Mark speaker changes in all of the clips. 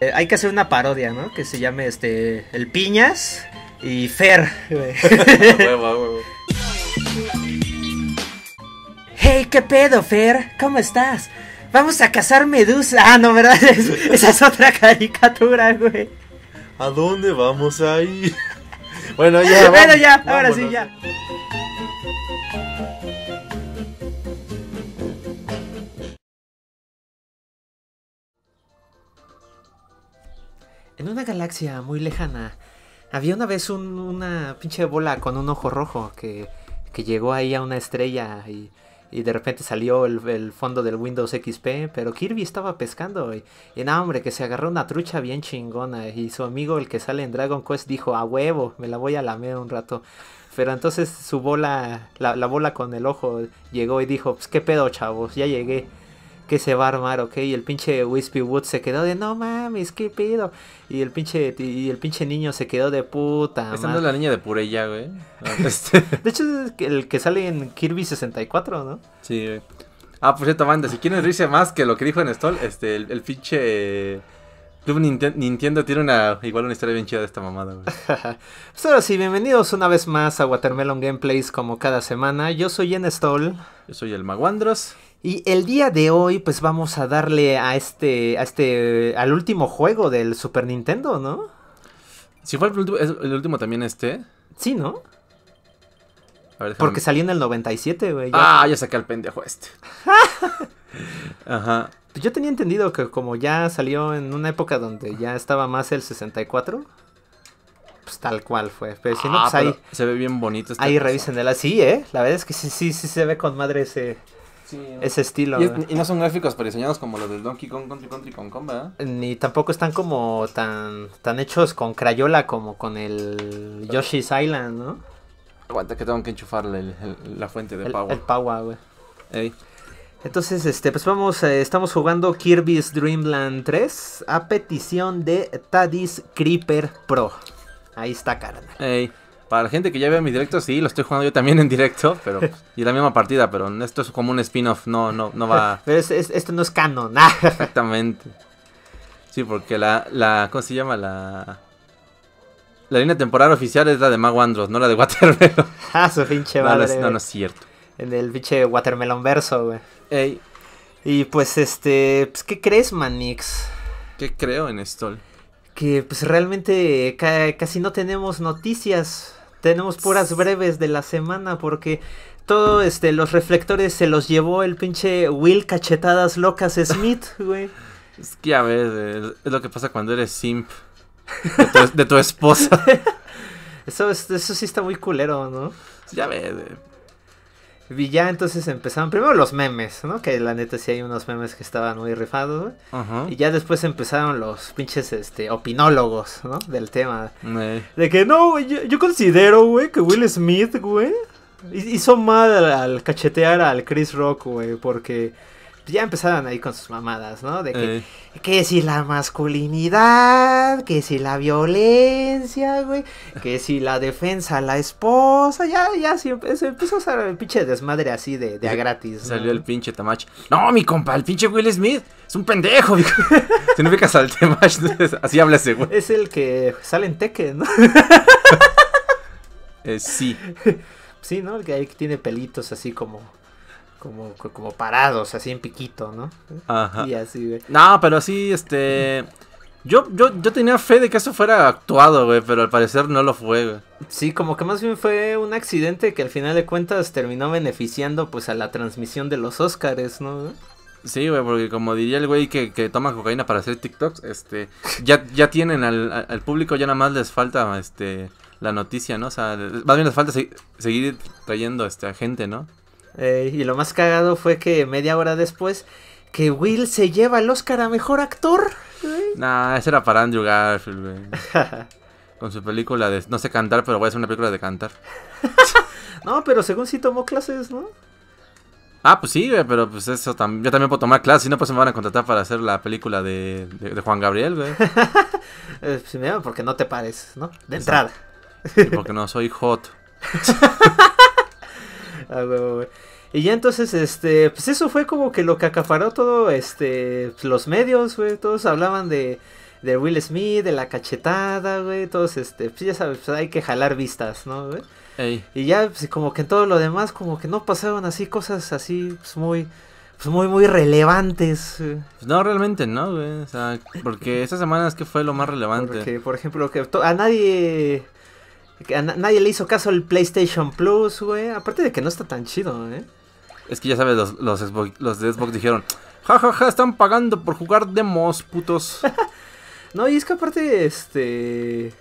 Speaker 1: Eh, hay que hacer una parodia, ¿no? Que se llame este El Piñas y Fer. hey, ¿qué pedo, Fer? ¿Cómo estás? Vamos a cazar medusa. Ah, no, ¿verdad? esa es otra caricatura, güey.
Speaker 2: ¿A dónde vamos a ir? bueno, ya. Bueno, ya, ahora sí, ya.
Speaker 1: En una galaxia muy lejana había una vez un, una pinche bola con un ojo rojo que, llegó ahí a una estrella y, de repente salió el, fondo del Windows XP, pero Kirby estaba pescando y, nada, hombre, que se agarró una trucha bien chingona y su amigo el que sale en Dragon Quest dijo, a huevo, me la voy a lamer un rato. Pero entonces su bola, la, la bola con el ojo llegó y dijo, pues qué pedo chavos, ya llegué que se va a armar, ok. Y el pinche Wispy Wood se quedó de no mames, qué pido, Y el pinche, y el pinche niño se quedó de puta. Esta no es la
Speaker 2: niña de Purella, güey.
Speaker 1: Este. de hecho, es el que sale en Kirby 64,
Speaker 2: ¿no? Sí, güey. Ah, por cierto, banda, si quieren reírse más que lo que dijo en este, el, el pinche.
Speaker 1: Eh, Club Nintendo tiene una igual una historia bien chida de esta mamada. pues ahora sí, bienvenidos una vez más a Watermelon Gameplays como cada semana. Yo soy en Stall. Yo soy el Maguandros. Y el día de hoy, pues vamos a darle a este, a este, al último juego del Super Nintendo, ¿no? Si fue el, último, también este. Sí, ¿no? Porque salió en el 97, güey. Ah, ya saqué al pendejo este. Ajá. Pues yo tenía entendido que como ya salió en una época donde ya estaba más el 64, pues tal cual fue. Pero si no, ah, pues ahí. Se ve bien bonito este Ahí el Sí, ¿eh? La verdad es que sí, sí, sí se ve con madre ese ese estilo. Y, no son gráficos diseñados como los del Donkey Kong Country Country Kong comba Ni tampoco están como tan, tan hechos con crayola como con el Yoshi's Island, ¿no? Aguanta que tengo que enchufarle la fuente de power. El power, ah, güey. Entonces, este, pues vamos, eh, estamos jugando Kirby's Dream Land 3 a petición de Tadis Creeper Pro. Ahí está, carnal.
Speaker 2: Para la gente que ya vea mi directo, sí, lo estoy jugando yo también en directo, pero y la misma partida, pero esto es como un spin-off, no, no, no va.
Speaker 1: pero esto no es canon, nada.
Speaker 2: Exactamente. Sí, porque la, la, ¿cómo se llama? La, la línea temporal oficial es la de Mago Andros, no la de Watermelon. ah, su pinche madre. No, no, es, cierto.
Speaker 1: En el pinche Watermelon verso, güey. Ey. Y pues, este, pues, ¿qué crees, Manix? ¿Qué creo en esto? Que pues realmente casi no tenemos noticias tenemos puras breves de la semana porque todo este los reflectores se los llevó el pinche Will cachetadas locas Smith, güey.
Speaker 2: Es que a ver, es lo que pasa cuando eres simp de tu, esposa.
Speaker 1: eso, eso sí está muy culero, ¿no? Ya ves, y ya, entonces empezaron primero los memes, ¿no? Que la neta sí hay unos memes que estaban muy rifados, güey. Y ya después empezaron los pinches, este, opinólogos, ¿no? Del tema. Eh. De que no, güey, yo, yo, considero, güey, que Will Smith, güey, hizo mal al cachetear al Chris Rock, güey, porque pues, ya empezaron ahí con sus mamadas, ¿no? De que, eh. que si la masculinidad, que si la violencia, güey, que si la defensa a la esposa, ya, ya, se empezó a usar el pinche desmadre así de, a gratis.
Speaker 2: Salió el pinche Tamach. No, mi compa, el pinche Will Smith es un pendejo. Significa Significas al Tamach, así habla ese güey.
Speaker 1: Es el que sale en teque, ¿no? Eh, sí. Sí, ¿no? El que ahí tiene pelitos así como como, parados, así en piquito, ¿no? Ajá. Y así, güey. No, pero sí,
Speaker 2: este.
Speaker 1: Yo, yo, yo tenía fe de que eso fuera actuado, güey, pero al parecer no lo fue, güey. Sí, como que más bien fue un accidente que al final de cuentas terminó beneficiando pues a la transmisión de los Oscars, ¿no?
Speaker 2: Sí, güey, porque como diría el güey que, toma cocaína para hacer TikToks, este, ya, ya tienen al, público, ya nada más les falta, este, la noticia, ¿no? O sea, más bien les falta seguir trayendo, este, a gente, ¿no?
Speaker 1: Eh, y lo más cagado fue que media hora después que Will se lleva el Oscar a mejor actor.
Speaker 2: Nah, ese era para Andrew Garfield, Con su película de no sé cantar, pero voy a hacer una película de cantar.
Speaker 1: no, pero según si tomó clases, ¿no?
Speaker 2: Ah, pues sí, pero pues eso Yo también puedo tomar clases, si no, pues me van a contratar para hacer la película de, de,
Speaker 1: Juan Gabriel, güey. Eh, pues, porque no te pares, ¿no? De entrada. porque
Speaker 2: no soy hot.
Speaker 1: Y ya entonces, este, pues eso fue como que lo que acaparó todo, este, pues, los medios, güey. Todos hablaban de, Will Smith, de la cachetada, güey. Todos, este, pues ya sabes, pues, hay que jalar vistas, ¿no, Y ya, pues, como que en todo lo demás, como que no pasaban así cosas así, pues muy, pues muy, muy relevantes. Pues
Speaker 2: no, realmente no, güey. O sea, porque semana es que fue lo más relevante? Porque,
Speaker 1: por ejemplo, que a nadie nadie le hizo caso al PlayStation Plus, güey. Aparte de que no está tan chido, ¿eh? Es que
Speaker 2: ya sabes, los, los, de Xbox dijeron,
Speaker 1: ja, ja, ja, están pagando por jugar demos, putos. no, y es que aparte, este...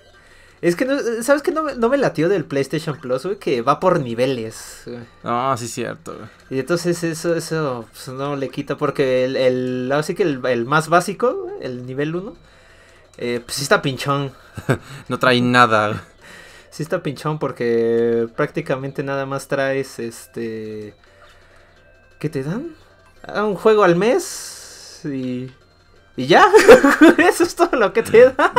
Speaker 1: Es que, no, ¿sabes que no, no, me latió del PlayStation Plus, güey? Que va por niveles,
Speaker 2: Ah, sí, cierto, güey.
Speaker 1: Y entonces eso, eso, pues, no le quita, porque el, así que el, más básico, el nivel 1, eh, pues sí está pinchón. no trae nada, sí está pinchón porque prácticamente nada más traes este... ¿Qué te dan? Ah, un juego al mes y... Y ya, eso es todo lo que te dan.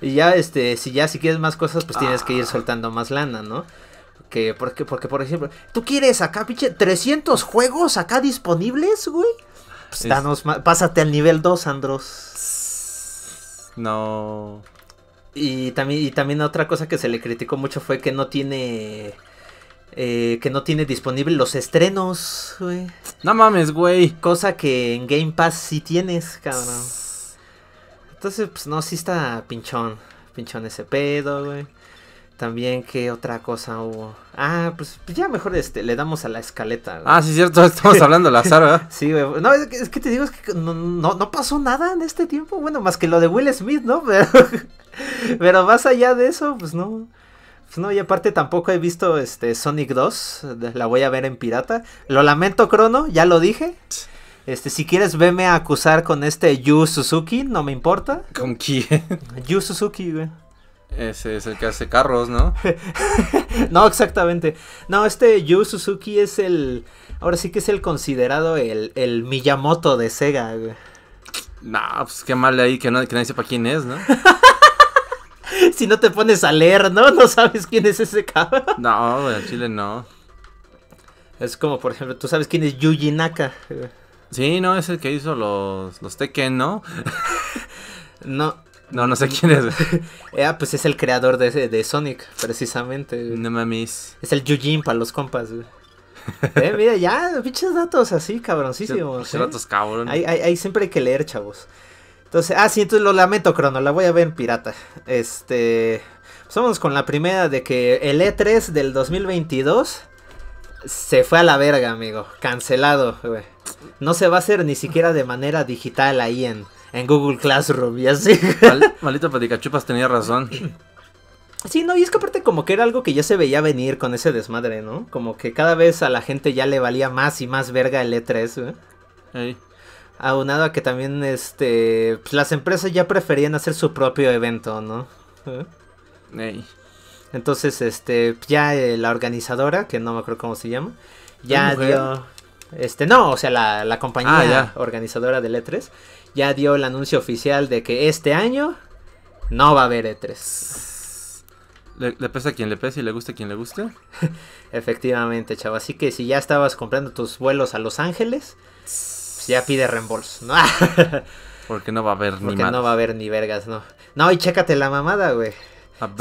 Speaker 1: y ya, este, si ya si quieres más cosas, pues tienes que ir ah. soltando más lana, ¿no? Que, porque, porque, por ejemplo, ¿tú quieres acá, pinche, 300 juegos acá disponibles, güey? Pues pásate al nivel 2, Andros. No. Y también, y también otra cosa que se le criticó mucho fue que no tiene. Eh, que no tiene disponible los estrenos, güey. No mames, güey. Cosa que en Game Pass sí tienes, cabrón. Entonces, pues no, sí está pinchón. Pinchón ese pedo, güey. También, ¿qué otra cosa hubo? Ah, pues ya mejor este, le damos a la escaleta. Ah, sí, cierto, estamos hablando al azar, ¿verdad? sí, No, es que, te digo, es que no, pasó nada en este tiempo. Bueno, más que lo de Will Smith, ¿no? Pero, más allá de eso, pues no. Pues no, y aparte tampoco he visto este Sonic 2. La voy a ver en pirata. Lo lamento, Crono, ya lo dije. Este, si quieres, veme a acusar con este Yu Suzuki, no me importa. ¿Con quién? Yu Suzuki, güey.
Speaker 2: Ese es el que hace
Speaker 1: carros, ¿no? no, exactamente. No, este Yu Suzuki es el. Ahora sí que es el considerado el, Miyamoto de Sega, güey. Nah,
Speaker 2: pues qué mal ahí que, no, nadie sepa quién es, ¿no?
Speaker 1: si no te pones a leer,
Speaker 2: ¿no? No sabes quién es ese cabrón. No, en Chile no. Es como, por ejemplo,
Speaker 1: tú sabes quién es Yuji Naka.
Speaker 2: Sí, no, es el que hizo los, los Tekken, ¿no?
Speaker 1: no, no, no sé quién es. Eh, ah, pues es el creador de, Sonic, precisamente. No mames. Es el Yujin para los compas, güey. eh, mira, ya, pinches datos así, cabroncísimos. Pinches eh. datos, cabrón. Ahí siempre hay que leer, chavos. Entonces, ah, sí, entonces lo lamento, Crono, la voy a ver pirata. Este. Pues con la primera de que el E3 del 2022 se fue a la verga, amigo. Cancelado, güey. No se va a hacer ni siquiera de manera digital ahí en, en Google Classroom y así.
Speaker 2: Malito maldito Paticachupas tenía razón.
Speaker 1: Sí, no, y es que aparte como que era algo que ya se veía venir con ese desmadre, ¿no? Como que cada vez a la gente ya le valía más y más verga el E3, ¿eh? Aunado a que también, este, pues, las empresas ya preferían hacer su propio evento, ¿no? ¿Eh? Entonces, este, ya eh, la organizadora, que no me acuerdo cómo se llama, ya dio, este, no, o sea, la, compañía ah, organizadora del E3, ya dio el anuncio oficial de que este año no va a haber E3. Le, pesa a quien le pese y le gusta a quien le guste. Efectivamente, chavo. Así que si ya estabas comprando tus vuelos a Los Ángeles, pues ya pide reembolso. Porque no va a haber Porque no va a haber ni vergas, no. No, y chécate la mamada, güey.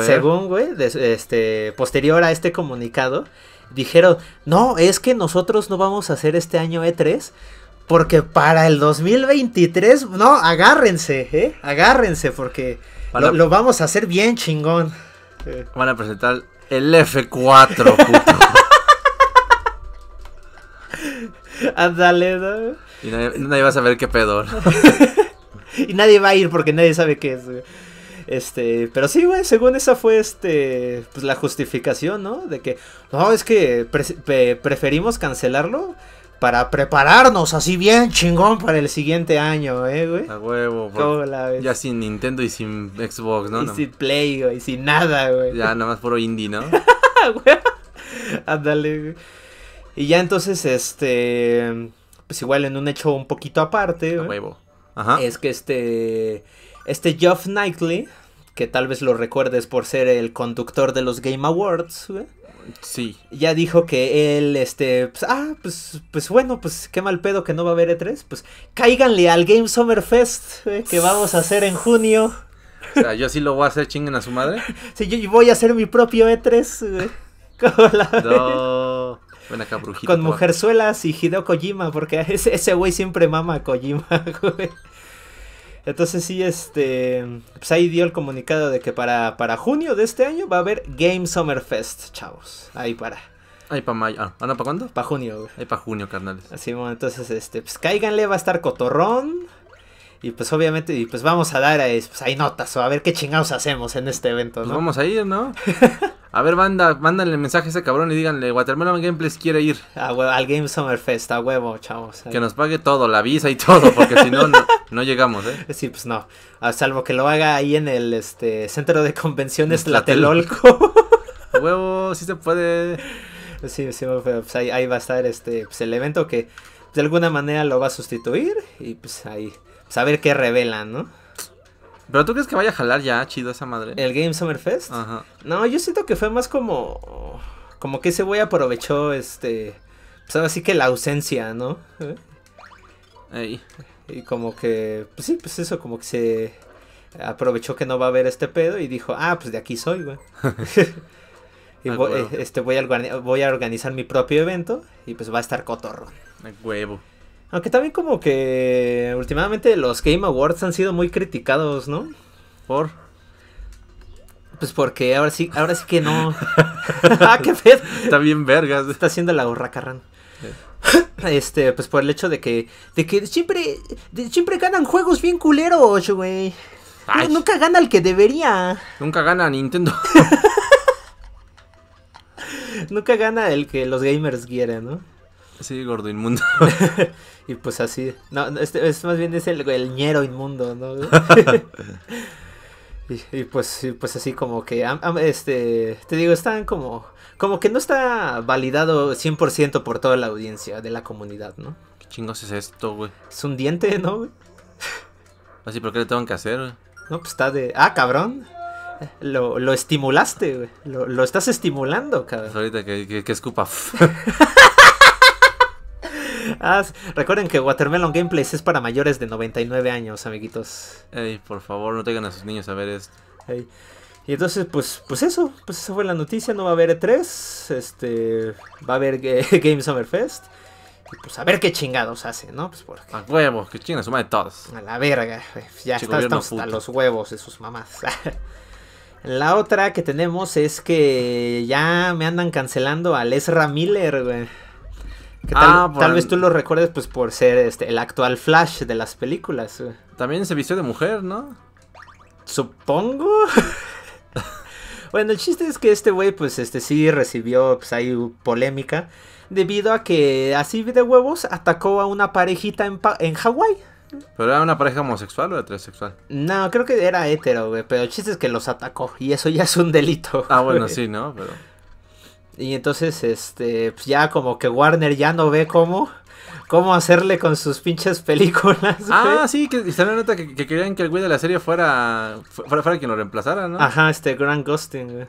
Speaker 1: Según, güey, este, posterior a este comunicado, dijeron, no, es que nosotros no vamos a hacer este año E3 porque para el 2023, no, agárrense, ¿eh? Agárrense porque lo, vamos a hacer bien chingón.
Speaker 2: Van a presentar el F4, puto.
Speaker 1: Ándale, ¿no?
Speaker 2: Y nadie, va a saber qué pedo.
Speaker 1: y nadie va a ir porque nadie sabe qué es. Este, pero sí, güey, según esa fue este, pues la justificación, ¿no? De que, no, es que preferimos cancelarlo para prepararnos así bien chingón para el siguiente año, eh, güey. A huevo, ¿Cómo Ya
Speaker 2: sin Nintendo y sin Xbox, ¿no? Y sin Play, güey, sin nada, güey. Ya nada
Speaker 1: más puro indie, ¿no? Ándale, güey. Y ya entonces, este, pues igual en un hecho un poquito aparte, A huevo. Ajá. Es que este, este Jeff Knightley, que tal vez lo recuerdes por ser el conductor de los Game Awards, güey Sí. Ya dijo que él, este, pues, ah, pues, pues bueno, pues qué mal pedo que no va a haber E3. Pues cáiganle al Game Summer Fest eh, que vamos a hacer en junio.
Speaker 2: O sea, yo sí lo voy a hacer chinguen a su madre.
Speaker 1: sí, yo voy a hacer mi propio E3.
Speaker 2: Con
Speaker 1: mujerzuelas y Hideo Kojima, porque ese güey siempre mama a Kojima, güey. Entonces sí, este, pues ahí dio el comunicado de que para, para junio de este año va a haber Game Summer Fest, chavos. Ahí para. Ahí para mayo. Ah, ¿ah ¿no para cuándo? Para junio. Ahí para junio, carnales. Así, bueno, entonces, este, pues cáiganle, va a estar cotorrón. Y pues obviamente, y pues vamos a dar, eh, pues hay notas, o a ver qué chingados hacemos en este evento, pues ¿no? Pues vamos a ir, ¿no? A ver, banda, el mensaje a ese cabrón y díganle, Watermelon Gameplays quiere ir. Ah, al Game Summer Fest, a huevo, chavos. Que nos pague todo, la visa y todo, porque si no, no llegamos, ¿eh? Sí, pues no. A ah, salvo que lo haga ahí en el este centro de convenciones Tlatelolco. a huevo, sí se puede. Sí, sí, pues ahí, va a estar este, pues, el evento que pues, de alguna manera lo va a sustituir y pues ahí, pues a ver qué revelan, ¿no? ¿Pero tú crees que vaya a jalar ya chido esa madre? ¿El Game Summer Fest? Ajá. No, yo siento que fue más como. Como que ese güey aprovechó este. Pues ahora que la ausencia, ¿no? Ahí. ¿Eh? Y como que. Pues sí, pues eso, como que se. Aprovechó que no va a haber este pedo y dijo, ah, pues de aquí soy, güey. y eh, este, voy, a, voy a organizar mi propio evento y pues va a estar cotorro. El huevo. Aunque también como que últimamente los Game Awards han sido muy criticados, ¿no? Por pues porque ahora sí, ahora sí que no. ah, qué pedo. Está bien vergas. Está haciendo la gorra carran. Eh. Este, pues por el hecho de que, de que siempre, siempre ganan juegos bien culeros, güey. nunca gana el que debería. Nunca gana Nintendo. nunca gana el que los gamers quieren, ¿no? Sí, gordo inmundo. y pues así. No, es, este, es más bien es el, el ñero inmundo, ¿no? y, pues, pues así como que, este, te digo, están como, como que no está validado 100% por toda la audiencia de la comunidad, ¿no? ¿Qué chingos es esto, güey? Es un diente, ¿no, Así, ¿pero qué le tengo que hacer, No, pues está de, ah, cabrón. Lo, lo estimulaste, güey. Lo, estás estimulando, cabrón. Pues
Speaker 2: ahorita que, que, que escupa.
Speaker 1: Ah, recuerden que Watermelon Gameplays es para mayores de 99 años, amiguitos. Ey, por
Speaker 2: favor, no tengan a sus niños a ver esto.
Speaker 1: Y entonces, pues, pues eso, pues esa fue la noticia, no va a haber E3, este, va a haber Game Summer Fest. Y pues a ver qué chingados hace, ¿no? Pues A huevos, que chingas, suma de todos. A la verga, eh, ya están hasta los huevos de sus mamás. la otra que tenemos es que ya me andan cancelando a Lesra Miller, güey tal, ah, vez tú lo recuerdes pues por ser este, el actual Flash de las películas. También se vistió de mujer, ¿no? Supongo. bueno, el chiste es que este güey pues este sí recibió pues ahí polémica debido a que así de huevos atacó a una parejita en, Hawái.
Speaker 2: ¿Pero era una pareja homosexual o heterosexual?
Speaker 1: No, creo que era hetero, güey. Pero el chiste es que los atacó y eso ya es un delito. Ah, bueno, sí, ¿no? Pero... Y entonces, este, pues ya como que Warner ya no ve cómo, cómo hacerle con sus pinches películas. Ah, güey. Ah, sí, que me nota que, que,
Speaker 2: querían que el güey de la serie fuera, fuera, quien lo reemplazara, ¿no? Ajá, este Grant Gustin, güey.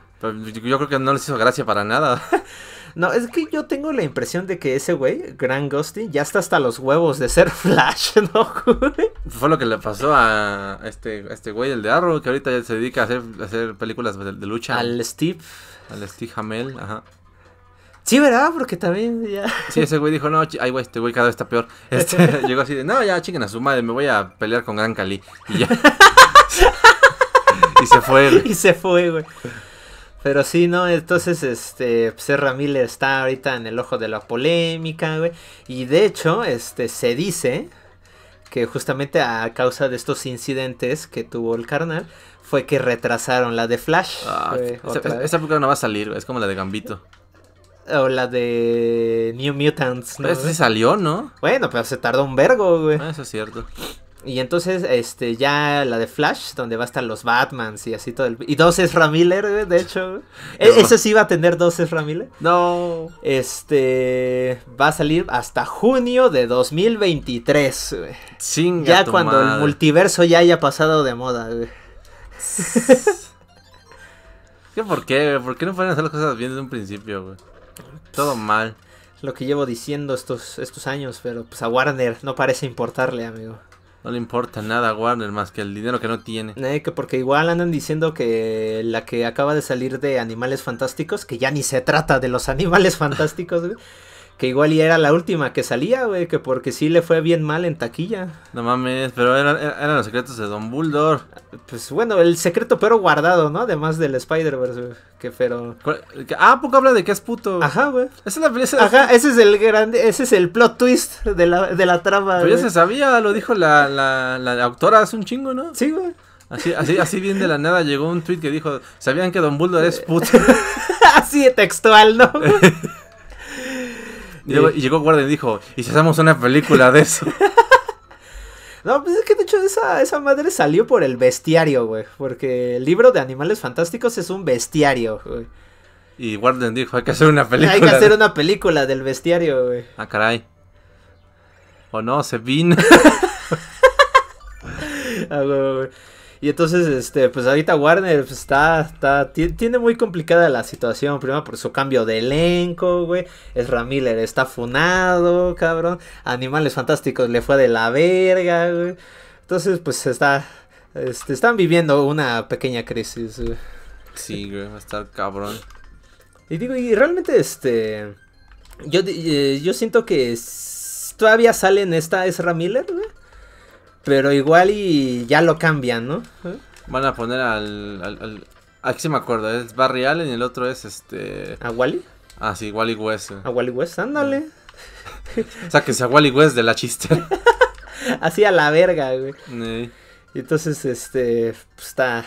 Speaker 2: yo creo que no les hizo gracia para nada.
Speaker 1: No, es que yo tengo la impresión de que ese güey, Grant Gustin, ya está hasta los huevos de ser Flash, ¿no,
Speaker 2: Fue lo que le pasó a este, este güey, el de Arrow, que ahorita ya se dedica a hacer, a hacer películas de lucha. Al Steve. Al Steve ajá.
Speaker 1: Sí, ¿verdad? Porque también ya... Sí,
Speaker 2: ese güey dijo, no, ay, güey, este güey cada vez está peor. Este, llegó así de, no, ya, chiquen a su madre, me voy a pelear con Gran Cali. Y ya. y se fue. Güey. Y se
Speaker 1: fue, güey. Pero sí, ¿no? Entonces, este, pues, Serra Miller está ahorita en el ojo de la polémica, güey. Y de hecho, este, se dice que justamente a causa de estos incidentes que tuvo el carnal, fue que retrasaron la de Flash. Ah, esta, película
Speaker 2: no va a salir, es como la de Gambito.
Speaker 1: O la de New Mutants, ¿no? esa sí salió, ¿no? Bueno, pero se tardó un vergo, güey. Ah, eso es cierto. Y entonces, este, ya la de Flash, donde va a estar los Batmans y así todo el... Y dos es Miller, de hecho. E, ¿Eso sí va a tener dos Ezra Miller. No. Este, va a salir hasta junio de 2023, güey. Ya cuando el multiverso ya haya pasado de moda, güey. ¿Qué por qué, ¿Por qué no pueden hacer las cosas bien desde un principio, Todo mal. Lo que llevo diciendo estos, estos años, pero pues a Warner no parece importarle, amigo. No le importa nada a Warner más
Speaker 2: que el dinero que no tiene.
Speaker 1: Eh, que porque igual andan diciendo que la que acaba de salir de Animales Fantásticos, que ya ni se trata de los Animales Fantásticos, güey. Que igual ya era la última que salía, güey, que porque sí le fue bien mal en taquilla.
Speaker 2: No mames, pero eran, los secretos de
Speaker 1: Don Bulldor. Pues bueno, el secreto pero guardado, ¿no? Además del Spider-Verse, que pero... Ah, poco habla de que es puto. Ajá, güey. Esa es la Ajá, ese es el grande, ese es el plot twist de la, de la trama, Pero ya se
Speaker 2: sabía, lo dijo la, la, la autora hace un chingo, ¿no? Sí, güey. Así, así, así bien de la nada llegó un tweet que dijo, ¿sabían que Don Bulldor es puto?
Speaker 1: así de textual, ¿no?
Speaker 2: y llegó Warden y dijo, ¿y si hacemos una película de eso?
Speaker 1: No, pues es que de hecho esa, madre salió por el bestiario, güey. Porque el libro de Animales Fantásticos es un bestiario, güey.
Speaker 2: Y Warden dijo, hay que hacer una película. Hay que hacer
Speaker 1: una película del bestiario, güey. Ah, caray. O no, se vino. Ah, y entonces, este, pues ahorita Warner pues, está, tiene muy complicada la situación. Primero por su cambio de elenco, güey. Es Miller está funado, cabrón. Animales Fantásticos le fue de la verga, güey. Entonces, pues está, este, están viviendo una pequeña crisis, güey. Sí, güey, va a estar cabrón. Y digo, y realmente, este, yo, eh, yo siento que todavía salen esta Ezra Miller, güey. Pero igual y ya lo cambian, ¿no?
Speaker 2: Van a poner al, al, Aquí se me acuerdo, es Barry Allen y el otro es este... ¿A Wally? Ah, sí, Wally West. A Wally West, ándale. que a Wally West de la chistera.
Speaker 1: Así a la verga, güey. entonces, este, pues, está,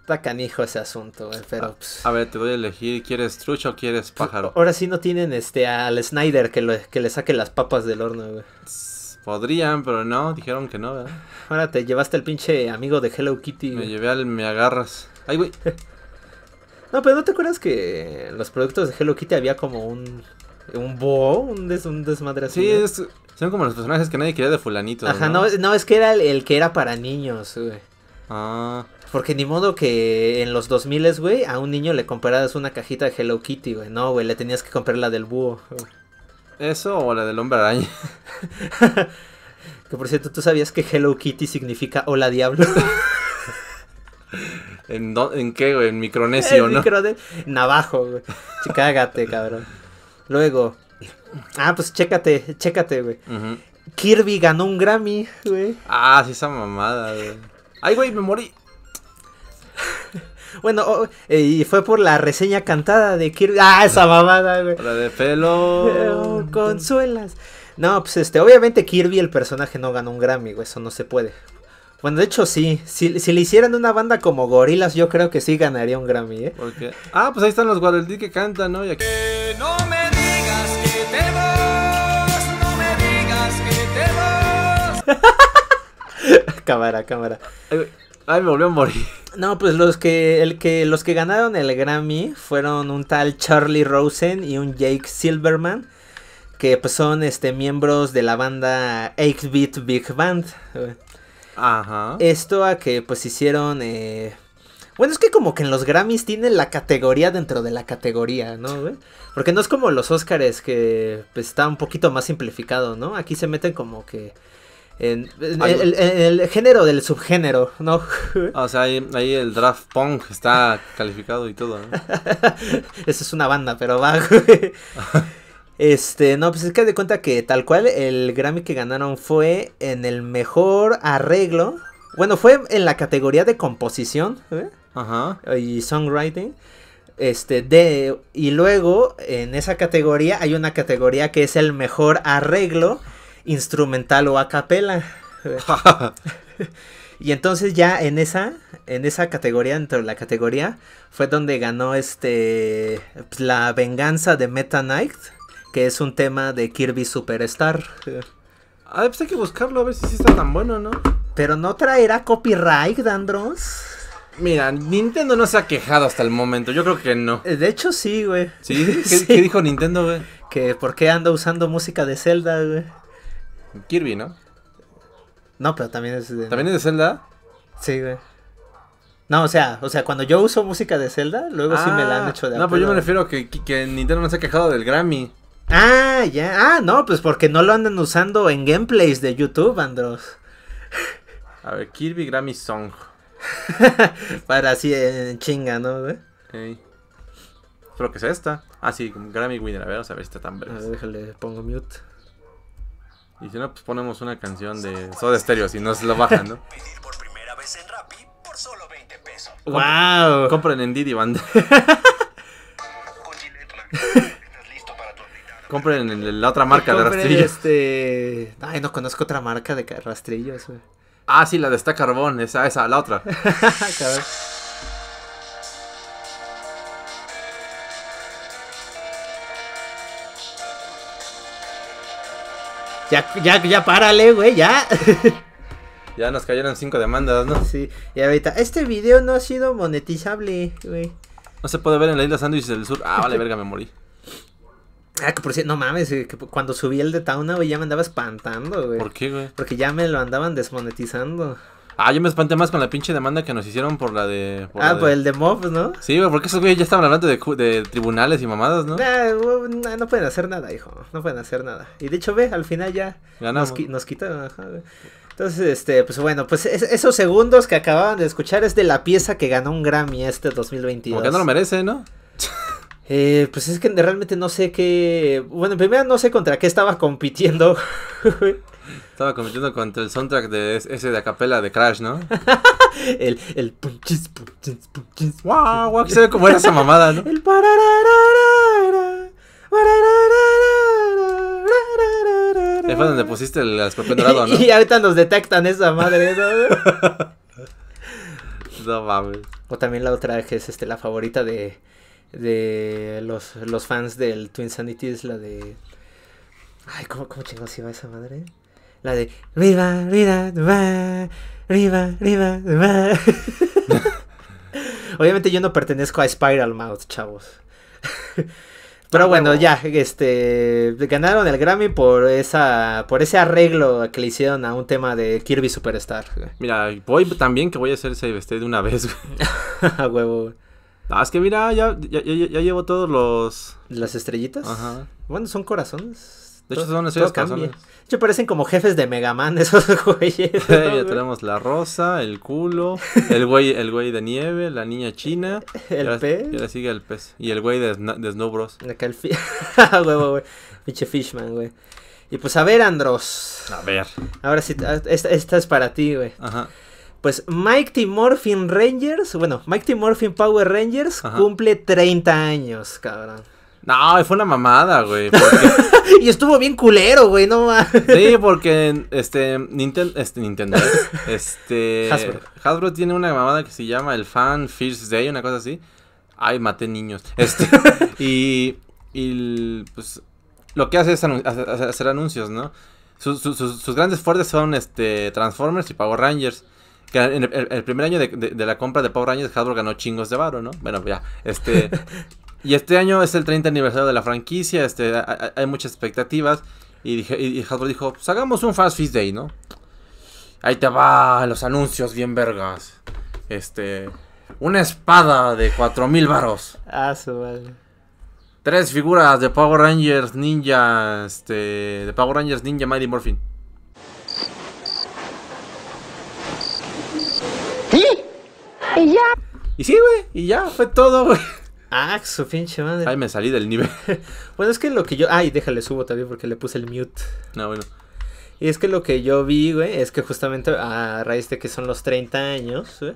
Speaker 1: está canijo ese asunto, güey, pero... a,
Speaker 2: pues ver, te voy a elegir, ¿quieres trucha o quieres pues, pájaro?
Speaker 1: Ahora sí no tienen, este, al Snyder que, que le saque las papas del horno, güey. Podrían, pero no, dijeron que no, ¿verdad? Ahora te llevaste el pinche amigo de Hello Kitty. Me llevé al Me Agarras. Ay, güey. no, pero ¿no te acuerdas que los productos de Hello Kitty había como un. Un búho un, des, un desmadre Sí, es,
Speaker 2: son como los personajes que nadie quería de Fulanito. Ajá, no,
Speaker 1: no, es que era el, que era para niños, güey. Ah. Porque ni modo que en los 2000, s güey, a un niño le compraras una cajita de Hello Kitty, güey. No, güey, le tenías que comprar la del búho. Güey. ¿Eso o la del hombre araña? que por cierto, ¿tú sabías que Hello Kitty significa hola diablo?
Speaker 2: ¿En, ¿En, qué, güey? En Micronesio, ¿no?
Speaker 1: Navajo, güey. Cágate, cabrón. Luego. Ah, pues chécate, chécate, güey. Kirby ganó un Grammy, güey.
Speaker 2: Ah, sí, esa mamada, güey. Ay, güey, me morí.
Speaker 1: Bueno, oh, eh, y fue por la reseña cantada de Kirby. Ah, esa mamada, güey. La de pelo. consuelas. No, pues este, obviamente Kirby el personaje no ganó un Grammy, güey, eso no se puede. Bueno, de hecho sí, si, si le hicieran una banda como Gorilas, yo creo que sí ganaría un Grammy, ¿eh? ¿Por qué? Ah, pues ahí están
Speaker 2: los Guareldi que cantan, ¿no? Eh, no me digas que te vas, no me digas que te
Speaker 1: vas. cámara, cámara. Ay, me volvió a morir. No, pues los que, el que, los que ganaron el Grammy fueron un tal Charlie Rosen y un Jake Silverman, que pues son este, miembros de la banda 8-Bit Big Band. Ajá. Esto a que pues hicieron... Eh, bueno, es que como que en los Grammys tienen la categoría dentro de la categoría, ¿no? Porque no es como los Oscars que pues, está un poquito más simplificado, ¿no? Aquí se meten como que en, el, género del subgénero, ¿no?
Speaker 2: Ah, o sea, ahí, el draft punk está calificado y todo, ¿no?
Speaker 1: Esa es una banda, pero va, Este, no, pues es que de cuenta que tal cual el Grammy que ganaron fue en el mejor arreglo. Bueno, fue en la categoría de composición ¿eh? Ajá. y songwriting. Este, de, y luego en esa categoría hay una categoría que es el mejor arreglo instrumental o a capela. y entonces ya en esa, en esa categoría, dentro de la categoría, fue donde ganó este pues, la venganza de Meta Knight, que es un tema de Kirby Superstar. Ah, pues hay que buscarlo a ver si está tan bueno, ¿no? Pero no traerá copyright, Andros
Speaker 2: Mira, Nintendo no se ha quejado hasta el momento, yo creo que no.
Speaker 1: Eh, de hecho sí, güey. ¿Sí? ¿Qué, sí. qué dijo Nintendo, güey? Que por qué anda usando música de Zelda, güey. Kirby, ¿no? No, pero también es de... ¿También es de Zelda? Sí, güey. No, o sea, o sea, cuando yo uso música de Zelda, luego sí me la han ah, hecho de No, pues yo me
Speaker 2: refiero a que, Nintendo no se ha quejado del Grammy.
Speaker 1: Ah, ya. Ah, no, pues porque no lo andan usando en gameplays de YouTube, Andros. A ver, Kirby Grammy Song. Para así eh, en chinga, ¿no, güey? Sí.
Speaker 2: Espero que es esta. Ah, sí, Grammy Winner. A ver, o sea, ver si está tan A ver,
Speaker 1: déjale, pongo mute.
Speaker 2: Y si no, pues ponemos una canción de de Stereo, si no se lo bajan, ¿no? Pedir en Rappi por solo 20 pesos. ¡Wow! Compren en Didi Band. Compren en la otra marca de rastrillos.
Speaker 1: Este... Ay, no conozco otra marca de rastrillos, güey. Ah, sí, la de esta carbón, esa, esa, la otra. Ya, ya, ya párale, güey, ya.
Speaker 2: ya nos cayeron cinco demandas, ¿no?
Speaker 1: Sí, y ahorita, este video no ha sido monetizable, güey. No se puede ver en la isla sándwiches
Speaker 2: del Sur. Ah, vale, verga, me morí.
Speaker 1: Ah, que por cierto, no mames, eh, que cuando subí el de Tauna, güey, ya me andaba espantando, güey. ¿Por qué, güey? Porque ya me lo andaban desmonetizando. Ah, yo me espanté
Speaker 2: más con la pinche demanda que nos hicieron por la de.
Speaker 1: ah, por el de Mob, ¿no? Sí, porque esos güeyes ya estaban hablando de,
Speaker 2: tribunales y mamadas, ¿no?
Speaker 1: Nah, no pueden hacer nada, hijo. No pueden hacer nada. Y de hecho, ve, al final ya. Nos, quitaron, Entonces, este, pues bueno, pues esos segundos que acababan de escuchar es de la pieza que ganó un Grammy este 2022. Porque no lo merece, ¿no? Eh, pues es que realmente no sé qué. Bueno, en primera no sé contra qué estaba compitiendo.
Speaker 2: estaba compitiendo contra el soundtrack de ese de acapela de Crash, ¿no?
Speaker 1: el el punchis, punchis, punchis. ¡Wow! se ve como era esa mamada, ¿no? el Ahí fue donde pusiste el escorpión ¿no? y ahorita nos detectan esa madre, ¿no? no mames. O también la otra que es este, la favorita de, de los, fans del Twin Sanity es la de. Ay, ¿cómo, cómo chingados iba esa madre? La de. Riva, riva, Obviamente yo no pertenezco a Spiral Mouth, chavos. Pero ah, bueno, ya, este, ganaron el Grammy por esa, por ese arreglo que le hicieron a un tema de Kirby Superstar.
Speaker 2: Mira, voy también que voy a hacer Save este, de una vez. A huevo. Ah, es que mira, ya, ya, ya, ya llevo todos los... Las estrellitas. Ajá.
Speaker 1: Bueno, son corazones. De hecho, son estrellas corazones. De hecho, parecen como jefes de Megaman esos güeyes. ya
Speaker 2: tenemos la rosa, el culo, el güey, el güey de nieve, la niña china. El pez. Y le sigue el pez. Y el
Speaker 1: güey de, de Snow Bros. Acá el ah, huevo, güey. Pinche Fishman, güey. Y pues a ver, Andros. A ver. Ahora sí, ah, esta, esta es para ti, güey. Ajá. Pues Mighty Morphin Rangers, bueno, Mighty Morphin Power Rangers cumple 30 años, cabrón.
Speaker 2: No, fue una mamada, güey.
Speaker 1: y estuvo bien culero, güey, no más. sí,
Speaker 2: porque este, este Nintendo, este Hasbro. tiene una mamada que se llama el Fan First Day, una cosa así. Ay, maté niños. Este y y pues lo que hace es hacer anuncios, ¿no? Sus, sus, sus, grandes fuertes son este Transformers y Power Rangers. Que en el, primer año de, la compra de Power Rangers, Hasbro ganó chingos de varo, ¿no? Bueno, ya. Este, y este año es el 30 aniversario de la franquicia, este, hay, muchas expectativas. Y, dije, Hasbro dijo, pues, hagamos un Fast Feast Day, ¿no? Ahí te va, los anuncios bien vergas. Este, una espada de 4000 varos.
Speaker 1: Ah, su madre.
Speaker 2: Tres figuras de Power Rangers Ninja, este, de Power Rangers Ninja Mighty Morphin.
Speaker 1: Y ya. Y sí, güey. Y ya, fue todo, güey. Ah, su pinche madre. Ay, me salí del nivel. bueno, es que lo que yo. Ay, déjale, subo también porque le puse el mute. No, ah, bueno. Y es que lo que yo vi, güey, es que justamente a raíz de que son los 30 años, güey,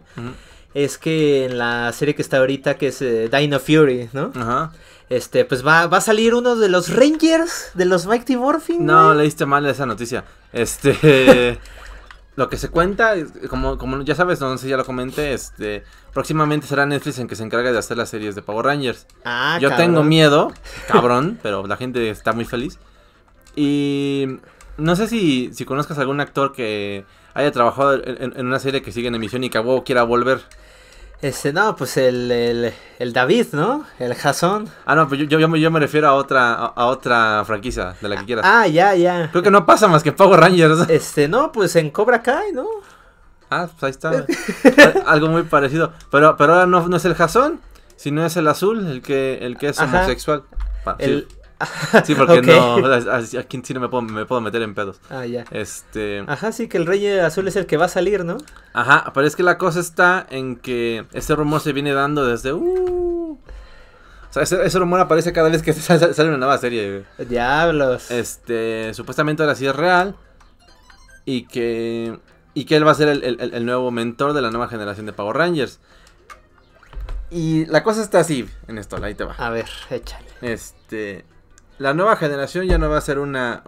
Speaker 1: es que en la serie que está ahorita, que es eh, Dino Fury, ¿no? Ajá. Este, pues va, va a salir uno de los Rangers, de los Mighty Morphin. No, leíste
Speaker 2: mal esa noticia. Este. lo que se cuenta, como, como ya sabes, no sé ya lo comenté, este, próximamente será Netflix en que se encarga de hacer las series de Power Rangers. Ah, Yo tengo miedo, cabrón, pero la gente está muy feliz. Y no sé si, si conozcas algún actor que haya trabajado en, una serie que sigue en emisión y que a huevo quiera volver.
Speaker 1: Este, no, pues el, el, el David, ¿no? El Jason.
Speaker 2: Ah, no, pues yo, yo, yo, me refiero a otra, a, otra franquicia, de la que ah, quieras. Ah,
Speaker 1: ya, ya. Creo que no pasa más que Power Rangers. Este, no, pues en Cobra Kai, ¿no?
Speaker 2: Ah, pues ahí está. Algo muy parecido. Pero, pero ahora no, no es el Jason, sino es el azul, el que, el que es homosexual. el, Sí, porque no. Aquí sí no me puedo, meter en pedos. Ah, ya. Este. Ajá,
Speaker 1: sí, que el Rey Azul es el que va a salir, ¿no?
Speaker 2: Ajá, pero es que la cosa está en que ese rumor se viene dando desde. Uh, o sea, ese, rumor aparece cada vez que sale, una nueva serie. Diablos. Este, supuestamente ahora sí es real. Y que. Y que él va a ser el, el nuevo mentor de la nueva generación de Power Rangers. Y la cosa está así en esto, ahí te va. A ver, échale. Este la nueva generación ya no va a ser una...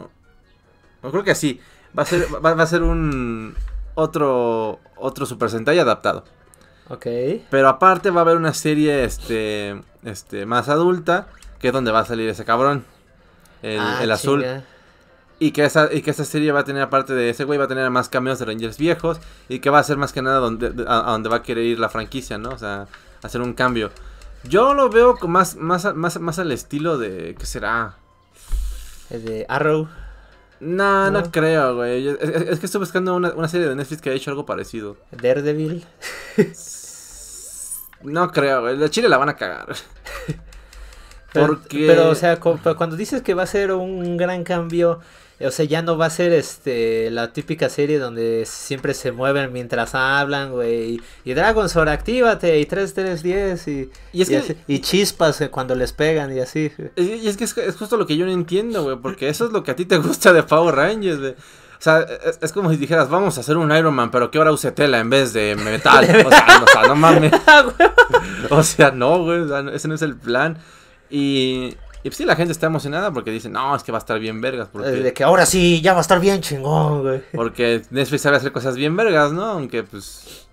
Speaker 2: creo que sí. Va a ser, va, a ser un... Otro, otro Super adaptado. Ok. Pero aparte va a haber una serie este, este, más adulta, que es donde va a salir ese cabrón. El, ah, azul. Y que, esa, y que serie va a tener, aparte de ese güey, va a tener más cameos de Rangers viejos. Y que va a ser más que nada donde, a, a donde va a querer ir la franquicia, ¿no? O sea, hacer un cambio. Yo lo veo más, más, más, más al estilo de. ¿Qué será? de Arrow. No, no, creo, güey. Es, que estoy buscando una, serie de Netflix que haya hecho algo parecido. Daredevil. no creo, güey. La Chile la van a cagar.
Speaker 1: Porque... pero, o sea, cuando dices que va a ser un gran cambio, o sea, ya no va a ser este la típica serie donde siempre se mueven mientras hablan, güey. Y, dragons Dragon actívate, y 3 y, y, y, chispas eh, cuando les pegan y así.
Speaker 2: Y, es que es, justo lo que yo no entiendo, güey, porque eso es lo que a ti te gusta de Power Rangers, güey. O sea, es, como si dijeras, vamos a hacer un Iron Man, pero que ahora use tela en vez de metal. o, sea, no, mames. Ah, o sea, no, güey, o sea, ese no es el plan. Y, y pues sí, la gente está emocionada porque dice, no, es que va a estar bien vergas. Eh, de que ahora sí,
Speaker 1: ya va a estar bien chingón, güey.
Speaker 2: Porque Netflix sabe hacer cosas bien vergas, ¿no? Aunque pues...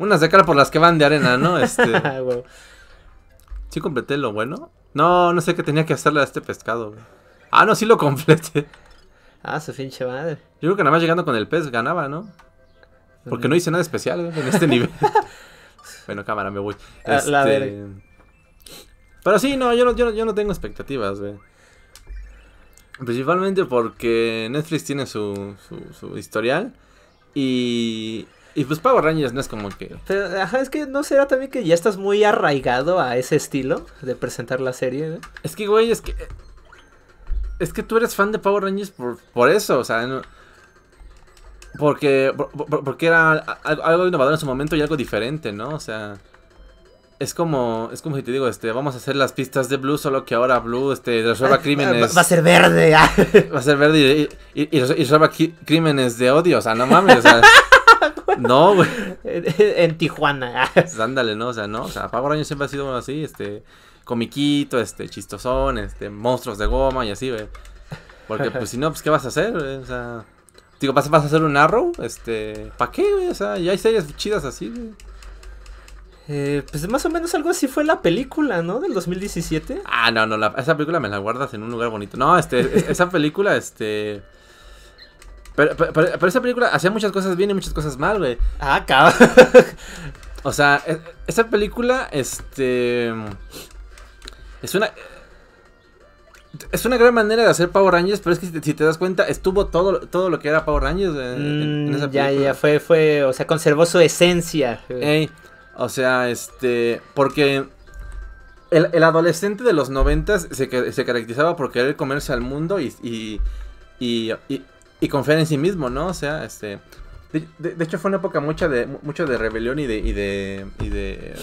Speaker 2: Unas de cara por las que van de arena, ¿no? Este... Ah, sí completé lo bueno. No, no sé qué tenía que hacerle a este pescado, Ah, no, sí lo completé.
Speaker 1: Ah, su pinche madre.
Speaker 2: Yo creo que nada más llegando con el pez ganaba, ¿no? Porque no hice nada especial güey, en este nivel. bueno, cámara, me voy. Este... La pero sí, no, yo no, yo, no tengo expectativas, güey. Principalmente porque Netflix tiene su, su, historial y, y pues Power Rangers no es como que...
Speaker 1: ajá, es que no será también que ya estás muy arraigado a ese estilo de presentar la serie, Es que, güey, es que... Es que tú eres fan de Power Rangers
Speaker 2: por, por eso, o sea... porque, porque era algo innovador en su momento y algo diferente, ¿no? O sea es como, es como si te digo, este, vamos a hacer las pistas de Blue, solo que ahora Blue, este, resuelva ah, ah, crímenes. Va, va, a ser verde, ah. Va a ser verde y, y, resuelva crímenes de odio, o sea, no mames, o sea. no, güey.
Speaker 1: En Tijuana.
Speaker 2: Pues ándale, ¿no? O sea, no, o sea, Power Rangers siempre ha sido así, este, comiquito, este, chistosón, este, monstruos de goma y así, güey. Porque, pues, si no, pues, ¿qué vas a hacer, O sea, digo, ¿vas, vas a hacer un Arrow? Este, ¿para qué, güey? O sea, ya hay
Speaker 1: series chidas así, güey. Eh, pues más o menos algo así fue la película, ¿no? Del 2017.
Speaker 2: Ah, no, no, esa película me la guardas en un lugar bonito. No, este, e, esa película, este... Pero, pero, esa película hacía muchas cosas bien y muchas cosas
Speaker 1: mal, güey. Ah,
Speaker 2: cabrón. o sea, e, esa película, este... Es una... Es una gran manera de hacer Power Rangers, pero es que si te, das cuenta, estuvo todo, todo lo que era Power Rangers en, mm, Ya, ya,
Speaker 1: fue, fue, o sea, conservó su esencia. Ey,
Speaker 2: o sea, este. Porque. El, adolescente de los noventas se, se caracterizaba por querer comerse al mundo y, y, y, y, confiar en sí mismo, ¿no? O sea, este. De, hecho, fue una época mucha de, mucho de rebelión y de. Y de,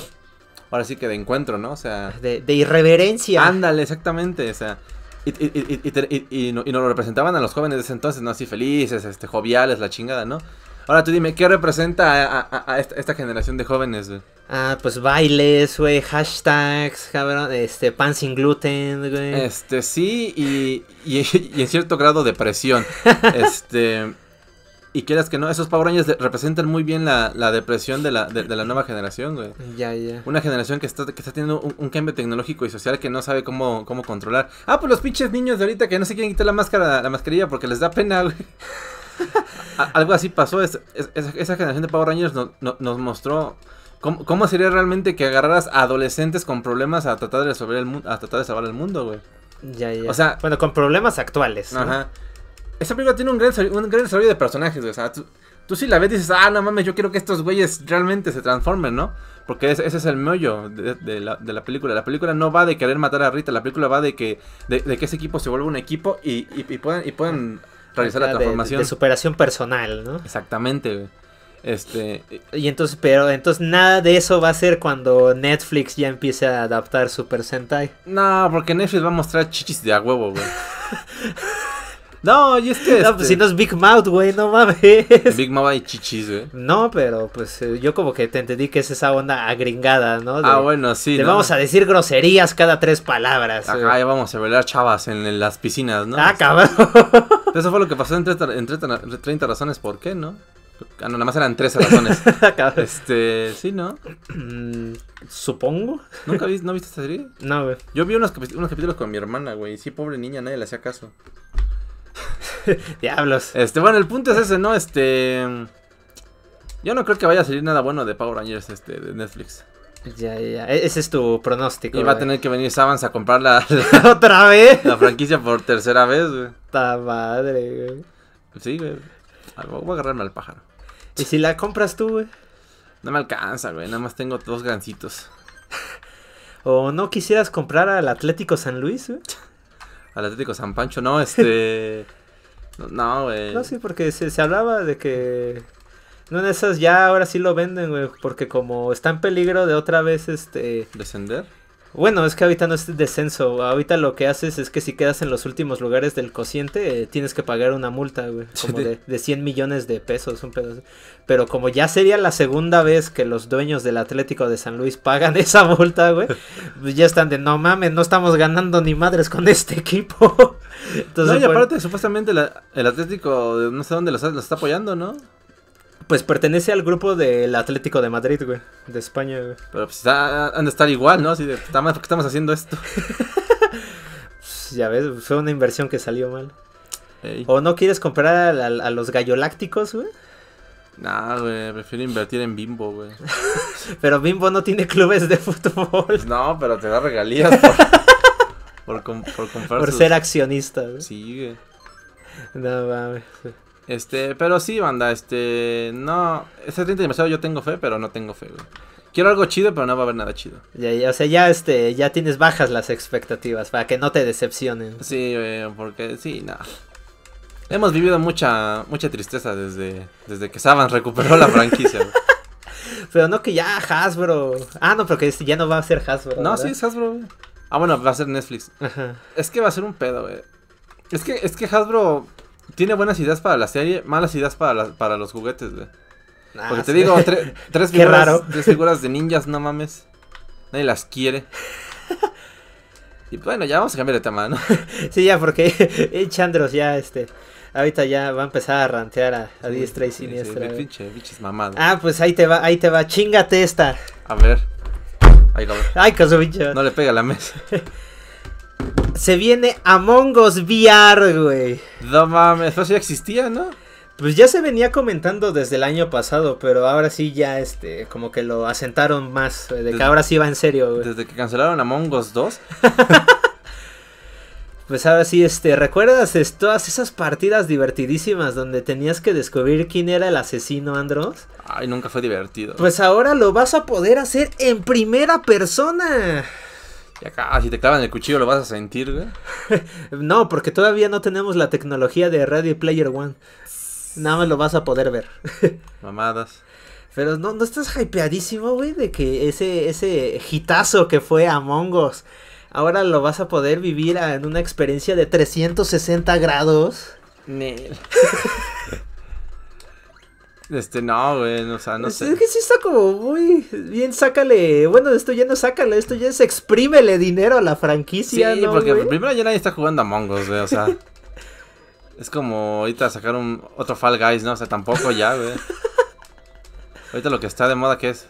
Speaker 2: ahora sí que de encuentro, ¿no? O sea. De, irreverencia. Ándale, exactamente. O sea. Y, y, y, nos lo representaban a los jóvenes de ese entonces, ¿no? Así felices, este, joviales, la chingada, ¿no? Ahora tú dime, ¿qué representa a, esta, generación de jóvenes, Ah, pues bailes,
Speaker 1: güey, hashtags, cabrón, este, pan sin gluten, güey.
Speaker 2: Este, sí, y, en cierto grado depresión. este y quieras que no, esos Power representan muy bien la, depresión de la, nueva generación, güey. Ya, ya. Una generación que está, que está teniendo un, cambio tecnológico y social que no sabe cómo, cómo controlar. Ah, pues los pinches niños de ahorita que no se quieren quitar la máscara, la mascarilla porque les da pena, güey. Algo así pasó. esa generación de Power Rangers nos mostró cómo, sería realmente que agarraras a adolescentes con problemas a tratar de el mundo, tratar de salvar el mundo, güey. Ya, ya. O sea,
Speaker 1: bueno, con problemas actuales. ¿no? Ajá.
Speaker 2: Esa película tiene un gran, desarrollo de personajes, güey. O sea, tú, si la ves y dices, ah, no mames, yo quiero que estos güeyes realmente se transformen, ¿no? Porque ese, es el meollo de, la, película. La película no va de querer matar a Rita, la película va de que, de, ese equipo se vuelva un equipo y, y y puedan
Speaker 1: realizar De, superación personal, ¿no? Exactamente, Este. Y entonces, pero entonces nada de eso va a ser cuando Netflix ya empiece a adaptar Super Sentai.
Speaker 2: No, porque Netflix va a mostrar chichis de a huevo, güey. No,
Speaker 1: y es que. No, pues este si no es Big Mouth, güey, no mames. Big Mouth hay chichis, güey. ¿eh? No, pero pues eh, yo como que te entendí que es esa onda agringada, ¿no? ah, bueno, sí. Le vamos a decir groserías cada tres palabras.
Speaker 2: Ajá, ya vamos a bailar chavas en, las piscinas, ¿no? Ah, este, cabrón. Eso fue lo que pasó en 30, razones por qué, ¿no? Ah, no, nada más eran tres razones. Ah, este,
Speaker 1: sí, ¿no? Mm, supongo. ¿Nunca
Speaker 2: viste, no viste esta serie? No, güey. Yo vi unos, unos capítulos con mi hermana, güey. Sí, pobre niña, nadie le hacía caso. Diablos. Este, bueno, el punto es ese, ¿no? Este. Yo no creo que vaya a salir nada bueno de Power Rangers este, de Netflix.
Speaker 1: Ya, ya, e-,
Speaker 2: ese es tu pronóstico. Y va a tener que venir Saban's a comprar otra vez. La franquicia por tercera vez, güey.
Speaker 1: Ta madre, güey. Sí, güey. Voy a agarrarme al pájaro. ¿Y si la compras tú, güey?
Speaker 2: No me alcanza, güey. Nada más tengo dos gancitos.
Speaker 1: ¿O no quisieras comprar al Atlético San Luis, güey?
Speaker 2: Al Atlético San Pancho, no, este.
Speaker 1: No, güey. No, sí, porque se, hablaba de que no, en esas ya ahora sí lo venden, güey, porque como está en peligro de otra vez, este... ¿Descender? Bueno, es que ahorita no es descenso. Ahorita lo que haces es que si quedas en los últimos lugares del cociente, eh, tienes que pagar una multa, güey. Como de, de 100 millones de pesos, un pedazo. Pero como ya sería la segunda vez que los dueños del Atlético de San Luis pagan esa multa, güey, pues ya están de no mames, no estamos ganando ni madres con este equipo. no, y aparte,
Speaker 2: supuestamente el Atlético, no sé dónde los está apoyando, ¿no? Pues pertenece al grupo del
Speaker 1: Atlético de Madrid, güey. De España, güey. Pero pues han de estar igual, ¿no? Así estamos haciendo esto. ya ves, fue una inversión que salió mal. ¿O no quieres comprar a, los gallolácticos, güey?
Speaker 2: Nah, güey, prefiero invertir en Bimbo, güey. pero Bimbo no tiene clubes de fútbol. no, pero te da regalías por, por, ser
Speaker 1: accionista, güey. Sí, güey. No, mames.
Speaker 2: Este, pero sí, banda, este, no, este 30 aniversario yo tengo
Speaker 1: fe, pero no tengo fe,
Speaker 2: güey. Quiero algo
Speaker 1: chido, pero no va a haber nada chido. Ya, o sea, ya este, ya tienes bajas las expectativas para que no te decepcionen. Sí, güey, porque sí, nada.
Speaker 2: Hemos vivido mucha, mucha tristeza desde, desde que Saban recuperó la franquicia.
Speaker 1: pero no que ya Hasbro. Ah, no, pero que este ya no va a ser Hasbro. No, sí es Hasbro.
Speaker 2: Ah, bueno, va a ser Netflix. Es que va a ser un pedo, güey. Es que, es que Hasbro tiene buenas ideas para la serie, malas ideas para, para los juguetes, güey. Ah, porque te digo, tres, figuras, tres
Speaker 1: figuras de ninjas, no mames.
Speaker 2: Nadie las quiere. Y pues, bueno, ya vamos a cambiar de tema, ¿no? sí, ya, porque
Speaker 1: eh, Chandros ya, este, ahorita ya va a empezar a rantear a, diestra y siniestra. pinche, Ah, pues ahí te va, ahí te va, chingate esta. A ver. Ahí lo Ay, caso pinche. No le pega la mesa. Se viene Among Us VR, güey. No mames, eso pues ya existía, ¿no? Pues ya se venía comentando desde el año pasado, pero ahora sí ya, este, como que lo asentaron más, eh, de que ahora sí va en serio, güey. Desde que cancelaron Among Us 2. pues ahora sí, este, ¿recuerdas todas esas partidas divertidísimas donde tenías que descubrir quién era el asesino, Andros? Ay, nunca fue divertido. Pues ahora lo vas a poder hacer en primera persona. Y ah, si te clavan el cuchillo, lo vas a sentir, güey. no, porque todavía no tenemos la tecnología de Radio Player One. Nada más lo vas a poder ver.
Speaker 2: Mamadas.
Speaker 1: Pero no, no estás hypeadísimo, güey, de que ese, ese hitazo que fue Among Us, ahora lo vas a poder vivir en una experiencia de 360 grados.
Speaker 2: Este, no, güey, o sea, no sé. Es
Speaker 1: que sí está como muy bien, sácale, bueno, esto ya no sácale, esto ya es exprímele dinero a la franquicia, Sí, porque
Speaker 2: primero ya nadie está jugando a Mongos, güey, o sea, es como ahorita sacar un, otro Fall Guys, ¿no? O sea, tampoco ya, güey. Ahorita lo que está de moda, que es?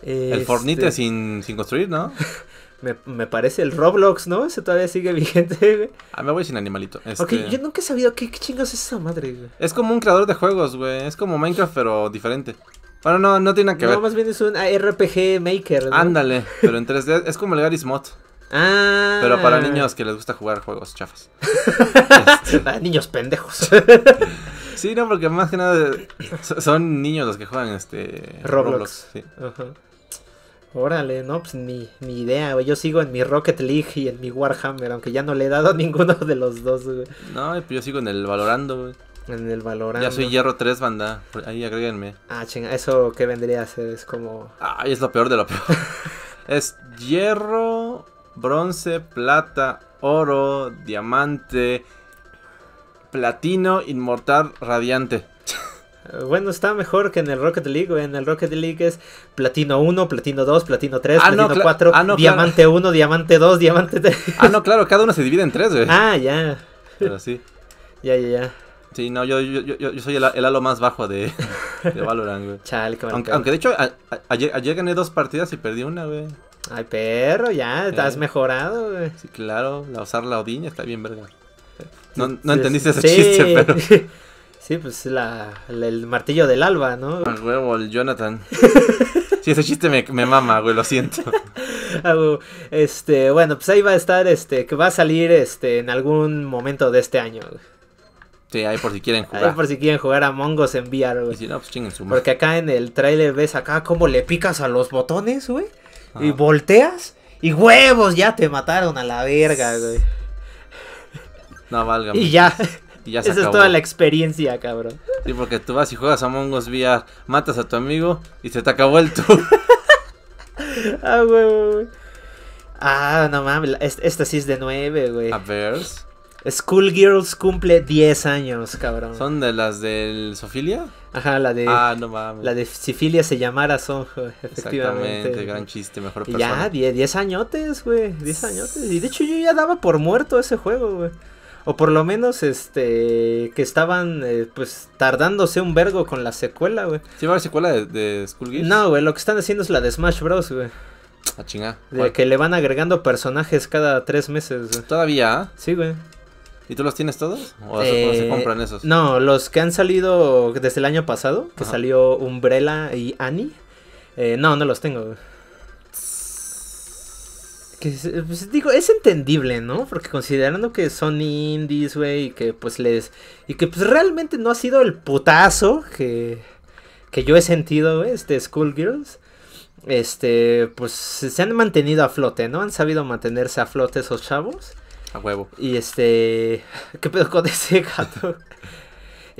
Speaker 2: El Fornite este. sin, sin construir, ¿no? Me, parece el Roblox, ¿no? Ese todavía sigue vigente, güey. Ah, me voy sin animalito. Este... Ok, yo
Speaker 1: nunca he sabido qué, qué es esa madre,
Speaker 2: Es como un creador de juegos, güey. Es como Minecraft, pero diferente. Bueno, no,
Speaker 1: no tiene que ver. No, más bien es un RPG Maker, Ándale,
Speaker 2: pero en 3D es como el Garry's Mod. Ah. Pero para niños que les gusta jugar juegos chafas. Este. Ah, niños pendejos. sí, no, porque más que nada son niños los que juegan este Roblox. sí.
Speaker 1: Órale, no, pues ni, ni idea, güey. Yo sigo en mi Rocket League y en mi Warhammer, aunque ya no le he dado a ninguno de los dos, güey.
Speaker 2: No, pues yo sigo en el Valorando, güey. En el Valorando. Ya soy Hierro 3, banda. Ahí agréguenme.
Speaker 1: Ah, chinga. ¿Eso que vendría a ser? Es como.
Speaker 2: Ah, es lo peor de lo peor. es Hierro, Bronce, Plata, Oro, Diamante,
Speaker 1: Platino, Inmortal, Radiante. Eh, bueno, está mejor que en el Rocket League. En el Rocket League es platino 1, platino 2, platino 3, ah, platino 4, ah, diamante 1, diamante 2, diamante 3. Ah, no, claro, cada uno se divide en 3, güey. Ah, ya. Pero sí. Ya, ya,
Speaker 2: ya. Sí, no, yo, soy el, el, halo más bajo de, de Valorant, güey. aunque, de hecho, ayer, gané dos partidas y perdí una, güey. Ay,
Speaker 1: perro, ya, estás mejorado, güey. Sí, claro, la usar la Odiña está bien, verga. No, no entendiste ese chiste, pero. Sí, pues el martillo del alba, ¿no? El huevo, el Jonathan.
Speaker 2: sí, ese chiste me, mama, güey, lo siento.
Speaker 1: Ah, este, bueno, pues ahí va a estar, este, que va a salir, este, en algún momento de este año.
Speaker 2: Sí, ahí por si quieren jugar. Ahí por
Speaker 1: si quieren jugar a Mongos en VR, güey. si no, pues chinguen su Porque acá en el tráiler ves acá cómo le picas a los botones, güey. Y volteas. Y huevos, ya te mataron a la verga, güey.
Speaker 2: No, valga. Y ya. Esa es toda la
Speaker 1: experiencia, cabrón.
Speaker 2: Sí, porque tú vas y juegas a Mongos vía matas a tu amigo y se te acabó el tour.
Speaker 1: ah, güey, Ah, no mames, esta sí es de nueve, güey. A ver. Schoolgirls cumple 10 años, cabrón. ¿Son de las del Sofilia? Ajá, la de. Ah, no mames. La de Sifilia se llamara Son, efectivamente. Exactamente, gran chiste, mejor persona. Ya, 10 añotes, güey. 10 añotes. Y de hecho yo ya daba por muerto ese juego, güey o por lo menos este que estaban eh, pues tardándose un vergo con la secuela, güey. ¿Sí va a secuela de, de Skullgirls? No, güey, lo que están haciendo es la de Smash Bros, güey. A ah, chingar. De que le van agregando personajes cada tres meses. Güey. ¿Todavía? Sí, güey. ¿Y tú los tienes todos? ¿O se eh, compran esos? No, los que han salido desde el año pasado, que salió Umbrella y Annie. Eh, no, no los tengo, güey que eh, pues, digo, es entendible, ¿no? Porque considerando que son indies, güey, y que pues les y que pues realmente no ha sido el putazo que que yo he sentido, güey, este Schoolgirls. Este, pues se han mantenido a flote, ¿no? Han sabido mantenerse a flote esos chavos. A huevo. Y este, ¿qué pedo con ese gato?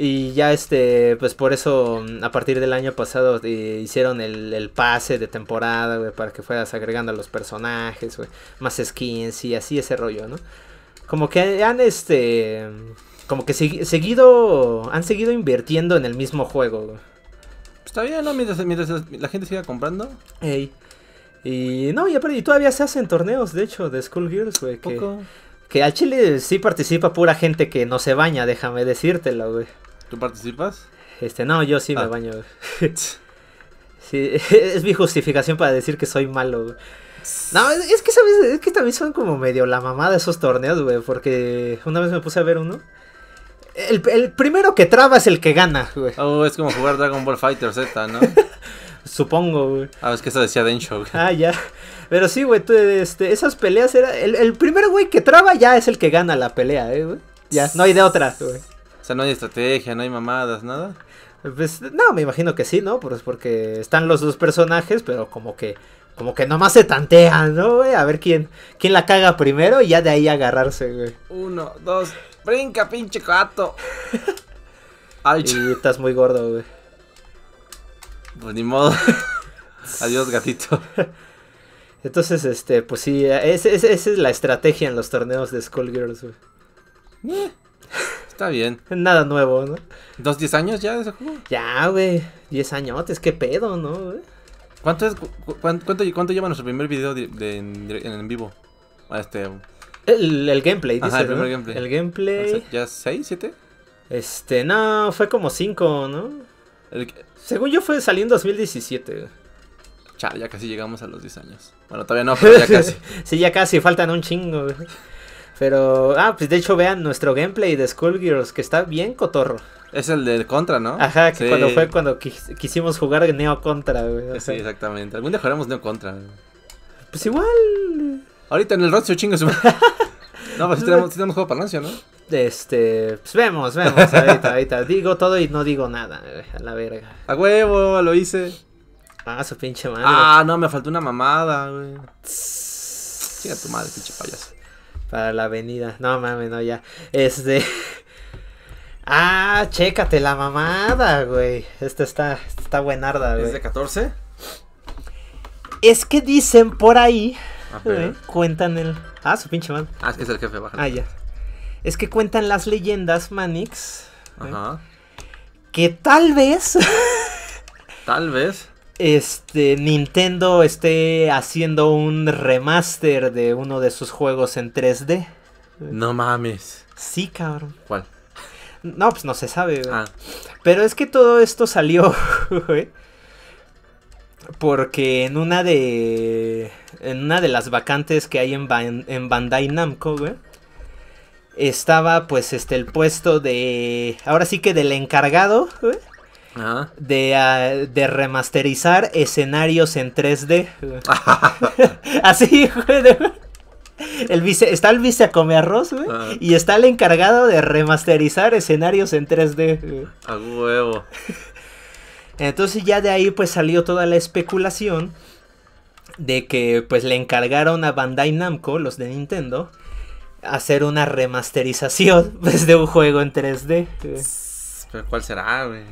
Speaker 1: Y ya este, pues por eso a partir del año pasado eh, hicieron el, pase de temporada, güey, para que fueras agregando a los personajes, güey, más skins y así ese rollo, ¿no? Como que han este, como que seguido, han seguido invirtiendo en el mismo juego, güey. Pues todavía ¿no? Mientras, la gente siga comprando. Ey. Y no, y, todavía se hacen torneos, de hecho, de School Gears, güey. Que, que al Chile sí participa pura gente que no se baña, déjame decírtelo, güey. ¿Tú participas? Este, no, yo sí me ah. baño. sí, es mi justificación para decir que soy malo. No, es que, ¿sabes? es que también son como medio la mamada esos torneos, güey, porque una vez me puse a ver uno. El, primero que traba es el que gana, güey.
Speaker 2: Oh, es como jugar Dragon Ball Fighter Z, ¿no? Supongo, güey. Ah, es que eso decía Densho, güey.
Speaker 1: Ah, ya. Pero sí, güey, tú, este, esas peleas era. El, el primer güey que traba ya es el que gana la pelea, eh, güey. Ya, no hay de otra, güey
Speaker 2: no hay estrategia, no hay mamadas, nada.
Speaker 1: Pues, no, me imagino que sí, ¿no? Pues porque están los dos personajes, pero como que como que nomás se tantean, ¿no, güey? A ver quién, quién la caga primero y ya de ahí agarrarse, güey.
Speaker 2: Uno, dos, brinca, pinche gato.
Speaker 1: Ay, y estás muy gordo, güey. Pues ni modo. Adiós, gatito. Entonces, este, pues sí, esa es, la estrategia en los torneos de Skullgirls, güey. Eh. Está bien. Nada nuevo, ¿no? ¿Dos, diez años ya de ese juego? Ya, güey. Diez añotes, qué pedo,
Speaker 2: ¿no? ¿Cuánto, cuánto, lleva nuestro primer video en, vivo?
Speaker 1: Este... El, gameplay, dice, el primer gameplay. ¿Ya seis, siete? Este, no, fue como cinco, ¿no? Según yo fue salió en 2017, ya casi llegamos a los 10 años. Bueno, todavía no, pero ya casi. sí, ya casi, faltan un chingo, güey. Pero, ah, pues de hecho vean nuestro gameplay de Skullgirls, que está bien cotorro. Es el del Contra, ¿no? Ajá, que cuando fue cuando quisimos jugar Neo Contra, güey. Sí,
Speaker 2: exactamente. Algún día jugaremos Neo Contra. Güey? Pues igual. Ahorita en el Rocio su. no, pues, tenemos,
Speaker 1: tenemos juego para Lancio, ¿no? Este, pues vemos, vemos, ahorita, ahorita. Digo todo y no digo nada, güey, a la verga. A huevo, lo hice. Ah, su pinche madre. Ah, no, me faltó una mamada, güey. Chinga tu madre, pinche payaso para la avenida. No mames, no, ya. Este. ah, chécate la mamada, güey. Esta está, está buenarda, güey. ¿Es de 14? Es que dicen por ahí. Ah, eh, cuentan el. Ah, su pinche man. Ah, es que es el jefe, baja. Ah, ya. Es que cuentan las leyendas, Manix. Ajá. que tal vez. tal vez este Nintendo esté haciendo un remaster de uno de sus juegos en 3D. No mames. Sí, cabrón. ¿Cuál? No, pues no se sabe. Ah. Pero es que todo esto salió, Porque en una de. En una de las vacantes que hay en, en Bandai Namco, güey. Estaba pues este el puesto de. Ahora sí que del encargado, güey. Ah, de, remasterizar escenarios en 3D. Así, güey. El vice, está el arroz, güey. Y está el encargado de remasterizar escenarios en 3D. A huevo. Entonces ya de ahí pues salió toda la especulación de que pues le encargaron a Bandai Namco, los de Nintendo, hacer una remasterización pues, de un juego en 3D.
Speaker 2: cuál será, güey?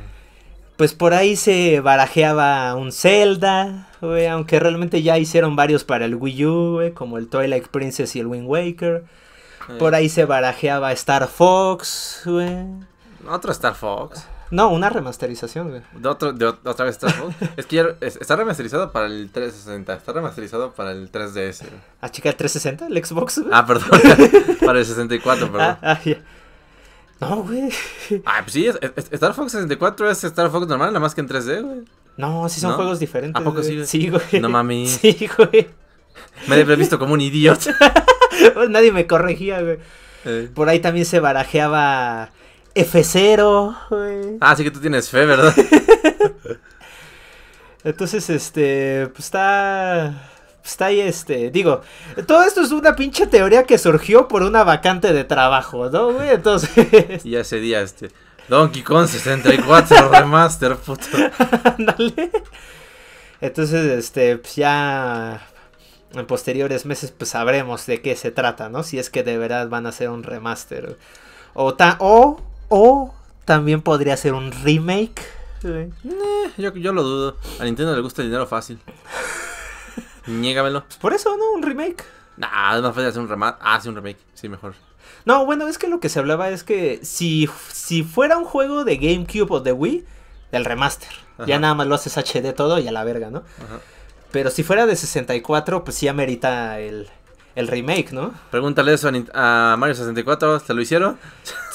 Speaker 1: pues por ahí se barajeaba un Zelda, güey, aunque realmente ya hicieron varios para el Wii U, güey, como el Twilight Princess y el Wind Waker. Por ahí se barajeaba Star Fox, güey.
Speaker 2: Otro Star Fox.
Speaker 1: No, una remasterización, güey.
Speaker 2: De, otro, otra vez Star Fox. es que ya está remasterizado para el 360, está remasterizado para el 3DS. Güey.
Speaker 1: Ah, chica, el 360, el Xbox, Ah, perdón.
Speaker 2: para el 64, ah, perdón. Ah, no, güey. Ah, pues sí, Star Fox 64 es Star Fox normal, nada más que en 3D, güey. No, sí son juegos diferentes. ¿A poco sí? Sí, güey. No mami. Sí, güey. Me he visto como un idiota.
Speaker 1: nadie me corregía, güey. Eh. Por ahí también se barajeaba F0, güey. Ah, sí que tú tienes fe, ¿verdad? Entonces, este, pues está está ahí este, digo, todo esto es una pinche teoría que surgió por una vacante de trabajo, ¿no, güey? Entonces...
Speaker 2: Y ese día este, Donkey Kong 64 Remaster, puto. Ándale.
Speaker 1: Entonces, este, pues ya en posteriores meses pues sabremos de qué se trata, ¿no? Si es que de verdad van a ser un remaster. O, o, o también podría ser un remake. Eh,
Speaker 2: yo, yo lo dudo. A Nintendo le gusta el dinero fácil. Niégamelo. Por eso, ¿no? Un remake. Nah, es más fácil hacer un remake. Ah, sí, un remake. Sí, mejor.
Speaker 1: No, bueno, es que lo que se hablaba es que si, si fuera un juego de GameCube o de Wii, Del remaster. Ya nada más lo haces HD todo y a la verga, ¿no? Pero si fuera de 64, pues sí amerita el, el remake, ¿no?
Speaker 2: Pregúntale eso a, a Mario 64, ¿te lo hicieron?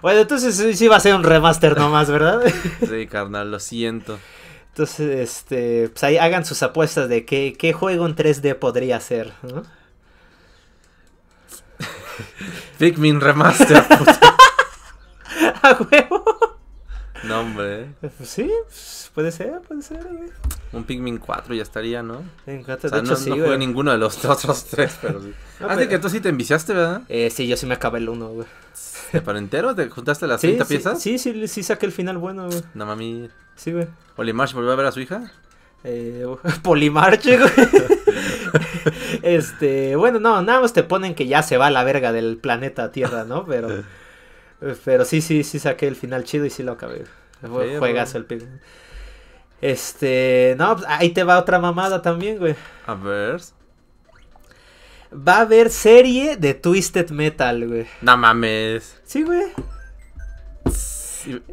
Speaker 1: bueno, entonces sí va a ser un remaster nomás, ¿verdad?
Speaker 2: sí, carnal, lo siento.
Speaker 1: Entonces, este, pues ahí hagan sus apuestas de qué, qué juego en 3D podría ser, ¿no?
Speaker 2: Pikmin Remaster, puta. A huevo.
Speaker 1: No, hombre. Pues sí, puede ser, puede ser,
Speaker 2: Un Pikmin 4 ya estaría, ¿no? o sea, de no, sí, no jugué ninguno de los otros tres, pero sí. Así ah, que tú sí te enviciaste, ¿verdad? Eh, sí, yo sí me acabé el 1, güey. ¿Para entero? ¿Te juntaste las cinta 30
Speaker 1: sí, Sí, sí, sí, saqué el final bueno, güey.
Speaker 2: No mami. Sí, güey. ¿Polimarch volvió a ver a su hija? Eh, Polimarch, güey.
Speaker 1: este, bueno, no, nada más te ponen que ya se va la verga del planeta Tierra, ¿no? Pero, pero sí, sí, sí saqué el final chido y sí lo acabé. Fue el pico. Este, no, pues, ahí te va otra mamada también, güey. A ver va a haber serie de Twisted Metal, güey.
Speaker 2: No mames.
Speaker 1: Sí, güey.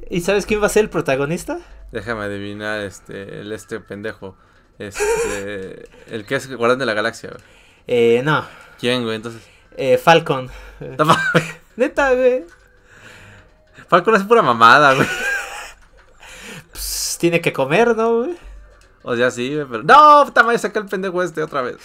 Speaker 1: ¿Y sabes quién va a ser el protagonista?
Speaker 2: Déjame adivinar, este, el este pendejo. Este, el que es Guardián de la Galaxia, güey.
Speaker 1: Eh, no. ¿Quién, güey, entonces? Eh, Falcon. No, Neta, güey. Falcon es pura mamada, güey. Pues, tiene que comer,
Speaker 2: ¿no, güey? O sea, sí, pero. ¡No! Puta madre, saca el pendejo este otra vez.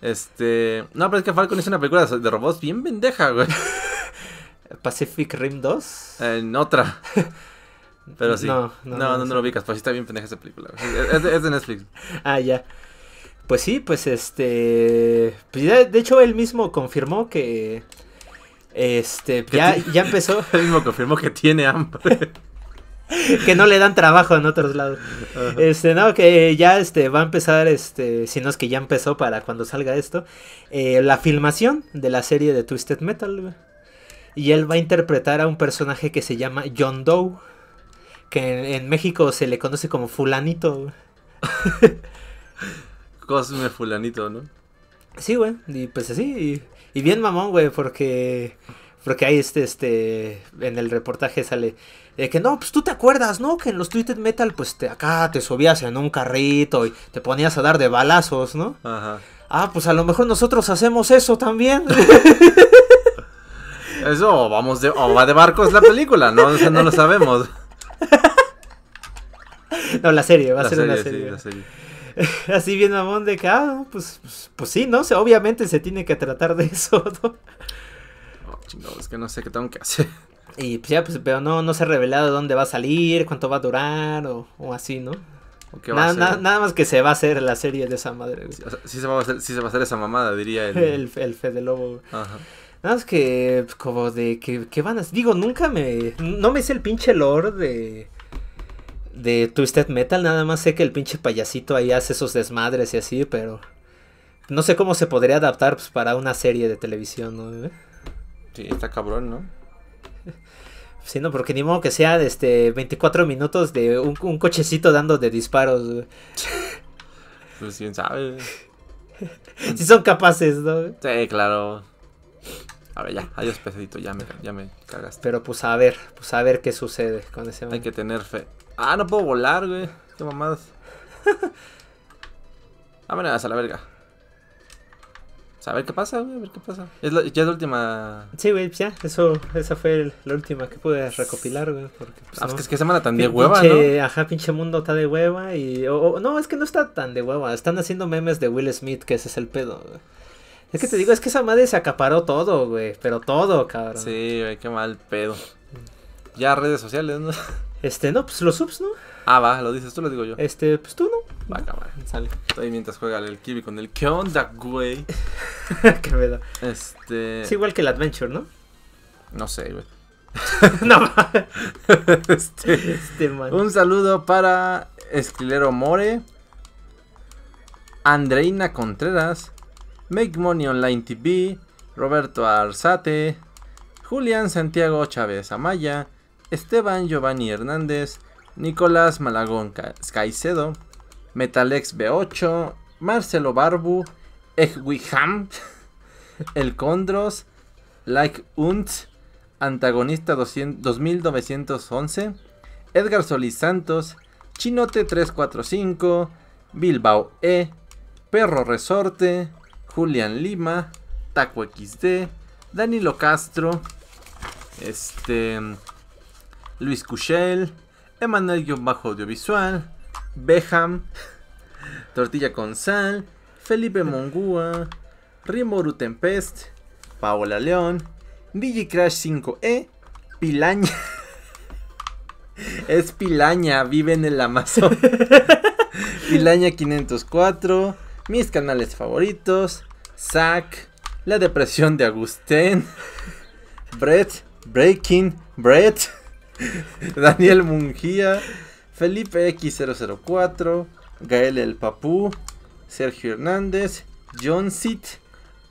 Speaker 2: Este. No, pero es que Falcon hizo una película de robots bien pendeja, güey. ¿Pacific Rim 2? Eh, en otra.
Speaker 1: Pero sí. No, no, no, no, lo
Speaker 2: ubicas, pues sí está bien pendeja esa película.
Speaker 1: Es de, Netflix. ah, ya. Pues sí, pues este. Pues de hecho, él mismo confirmó que. Este. Ya, ya empezó.
Speaker 2: él mismo confirmó que tiene hambre
Speaker 1: que no le dan trabajo en otros lados. Este, no, que ya este va a empezar, este, si no es que ya empezó para cuando salga esto, eh, la filmación de la serie de Twisted Metal. Y él va a interpretar a un personaje que se llama John Doe, que en, México se le conoce como fulanito.
Speaker 2: Cosme fulanito, ¿no?
Speaker 1: Sí, güey, y pues así, y, y bien mamón, güey, porque porque ahí este este en el reportaje sale de que no, pues tú te acuerdas, ¿no? Que en los Twisted Metal, pues te, acá te subías en un carrito y te ponías a dar de balazos, ¿no? Ajá. Ah, pues a lo mejor nosotros hacemos eso también. eso, o vamos de, o va de barcos
Speaker 2: la película, ¿no? O sea, no lo sabemos.
Speaker 1: no, la serie, va a ser una serie. la serie. Así bien mamón de que, ah, pues, pues, pues, sí, ¿no? obviamente se tiene que tratar de eso, No, oh, es que no sé qué tengo que hacer. Y pues ya, pues, pero no, no se ha revelado dónde va a salir, cuánto va a durar o, así, ¿no? nada, más que se va a hacer la serie de esa madre. sí,
Speaker 2: se va a hacer, esa mamada, diría
Speaker 1: el... el, el de Lobo. Nada más que, pues, como de que, van a... Digo, nunca me... No me sé el pinche lore de... De Twisted Metal, nada más sé que el pinche payasito ahí hace esos desmadres y así, pero... No sé cómo se podría adaptar pues, para una serie de televisión, ¿no? Sí, está cabrón, ¿no? Sí, no, porque ni modo que sea este 24 minutos de un, cochecito dando de disparos. Pues quién sabe. Si son capaces, ¿no? Sí, claro. A ver, ya, adiós pesadito, ya me, ya me cagaste. Pero pues a ver, pues a ver qué sucede con ese Hay que tener fe. Ah, no puedo volar, güey. Qué mamadas. Vámonos a la verga.
Speaker 2: O sea, a ver qué pasa, güey, a ver qué pasa. ya es la última.
Speaker 1: Sí, güey, ya, eso, esa fue la última que pude recopilar, güey. Pues, ah, es pues que es que semana tan de hueva, Ajá, pinche mundo está de hueva y. no, es que no está tan de hueva. Están haciendo memes de Will Smith, que ese es el pedo, Es que te digo, es que esa madre se acaparó todo, güey. Pero todo, cabrón.
Speaker 2: Sí, güey, qué mal pedo. Ya redes sociales, ¿no?
Speaker 1: Este, no, pues los subs, ¿no?
Speaker 2: Ah, va, lo dices tú, lo digo yo.
Speaker 1: Este, pues tú, ¿no? Va
Speaker 2: sale. Estoy mientras juega el Kirby con el ¿Qué onda, güey?
Speaker 1: Qué pedo. Es este. igual que el Adventure, ¿no? No sé, güey. no este, este Un saludo para Esquilero
Speaker 2: More, Andreina Contreras, Make Money Online TV, Roberto Arzate, Julián Santiago Chávez Amaya, Esteban Giovanni Hernández, Nicolás Malagón Caicedo, Metalex B8, Marcelo Barbu, Egwiham, El Condros, Like Unt, Antagonista 2911, Edgar Solís Santos, Chinote 345, Bilbao E, Perro Resorte, Julian Lima, Taco XD, Danilo Castro, este, Luis Cuchel, Emanuel-Audiovisual, Beham, Tortilla con Sal, Felipe Mongua... Rimoru Tempest, Paola León, digicrash 5E, Pilaña. es Pilaña, vive en el Amazon. Pilaña 504, mis canales favoritos, Zack, La Depresión de Agustín, Brett, Breaking, Brett, Daniel Mungía. Felipe X004, Gael El Papú, Sergio Hernández, John Sit,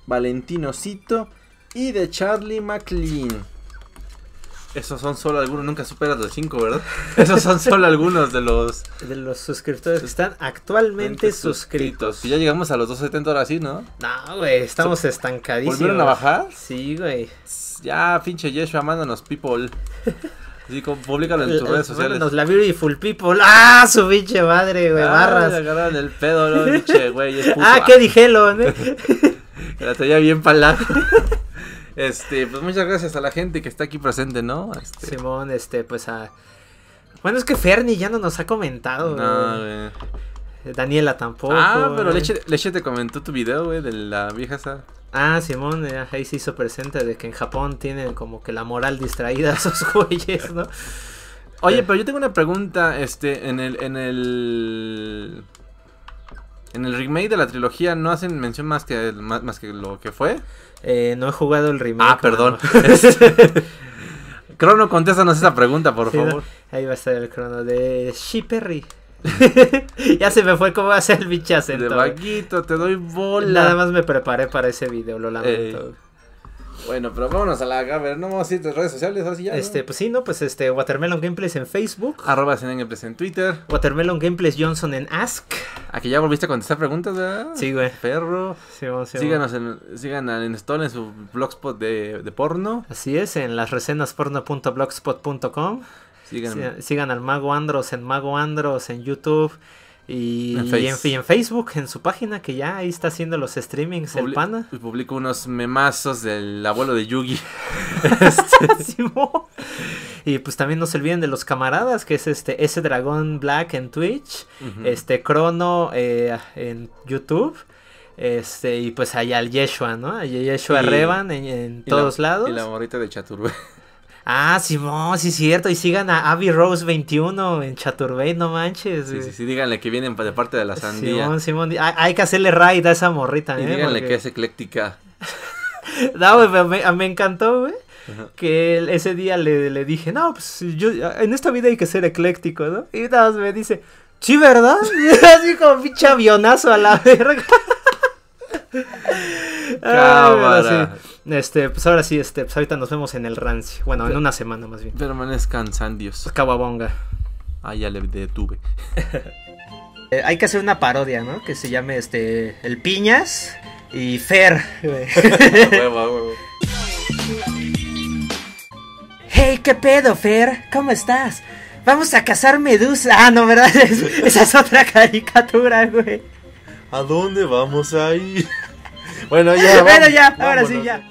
Speaker 2: Valentino Cito y de Charlie McLean. Esos son solo algunos, nunca superas los 5, ¿verdad? Esos son solo algunos de los... De los suscriptores que están actualmente suscritos. ya llegamos a los 270 ahora sí, ¿no? No,
Speaker 1: güey, estamos
Speaker 2: estancadísimos. ¿Volvieron a bajar? Sí, güey. Ya, pinche Yeshua, amándonos, people. Sí, públicalo en eh, tus redes eh, sociales. Los la
Speaker 1: Beautiful People. ¡Ah! Su pinche madre, güey. Ah, barras. agarraron el pedo, ¿no? güey. ah, que ah. qué güey! eh. la tenía bien palada. Este, pues
Speaker 2: muchas gracias a la gente que está aquí presente, ¿no?
Speaker 1: Este. Simón, este, pues a. Bueno, es que Ferni ya no nos ha comentado. No, güey. Eh, Daniela tampoco. Ah, pero Leche,
Speaker 2: Leche te comentó tu video, güey, de la vieja esa.
Speaker 1: Ah, Simón, eh, ahí se hizo presente de que en Japón tienen como que la moral distraída a esos güeyes, ¿no? Oye, eh. pero yo tengo una pregunta, este, en el, en el,
Speaker 2: en el remake de la trilogía no hacen mención más que, más, que lo que fue. no he jugado el remake. Ah, perdón. crono, contéstanos esa pregunta, por favor.
Speaker 1: Ahí va a estar el Crono de Perry. ya se me fue cómo hacer el en De te doy bola. Nada más me preparé para ese video, lo lamento. Bueno, pero vámonos a la cámara, no vamos a redes sociales, así ya. Este, pues sí, no, pues este, Watermelon Gameplays en Facebook. Arroba Gameplays en Twitter. Watermelon Gameplays Johnson en Ask. aquí ya volviste a contestar preguntas, ¿verdad? Sí, güey. Perro. Sí, vamos, Síganos en, sigan en Stone en su blogspot de, porno. Así es, en las recenas Sigan al Mago Andros en Mago Andros en YouTube. Y en, en, Facebook, en su página, que ya ahí está haciendo los streamings el pana. Publico unos memazos del abuelo de Yugi. Este, y pues también no se olviden de los camaradas, que es este ese Dragón Black en Twitch, este Crono eh, en YouTube. Este, y pues allá al Yeshua, ¿no? Yeshua Revan en, todos lados. Y la morita de Chaturbe. Ah, Simón, sí, es cierto. Y sigan a Abby Rose 21 en Chaturbey, no manches. Sí, sí,
Speaker 2: sí, díganle que vienen de parte de la sandía. Simón,
Speaker 1: Simón, hay, que hacerle raid a esa morrita, y ¿eh? Díganle que
Speaker 2: es ecléctica.
Speaker 1: no, me, encantó, güey. que ese día le, dije, no, pues yo, en esta vida hay que ser ecléctico, ¿no? Y nada me dice, sí, ¿verdad? así como pinche avionazo a la verga. Cámara. Este, pues ahora sí, este, pues ahorita nos vemos en el rancio. Bueno, en una semana más bien. Permanezcan sandios. Cababonga. Ah, ya le detuve. Eh, hay que hacer una parodia, ¿no? Que se llame este. El Piñas y Fer. Hey, ¿qué pedo, Fer? ¿Cómo estás? Vamos a cazar medusa. Ah, no, ¿verdad? esa es otra caricatura, güey.
Speaker 2: ¿A dónde vamos a ir? bueno, ya. bueno, ya, ahora sí, ya.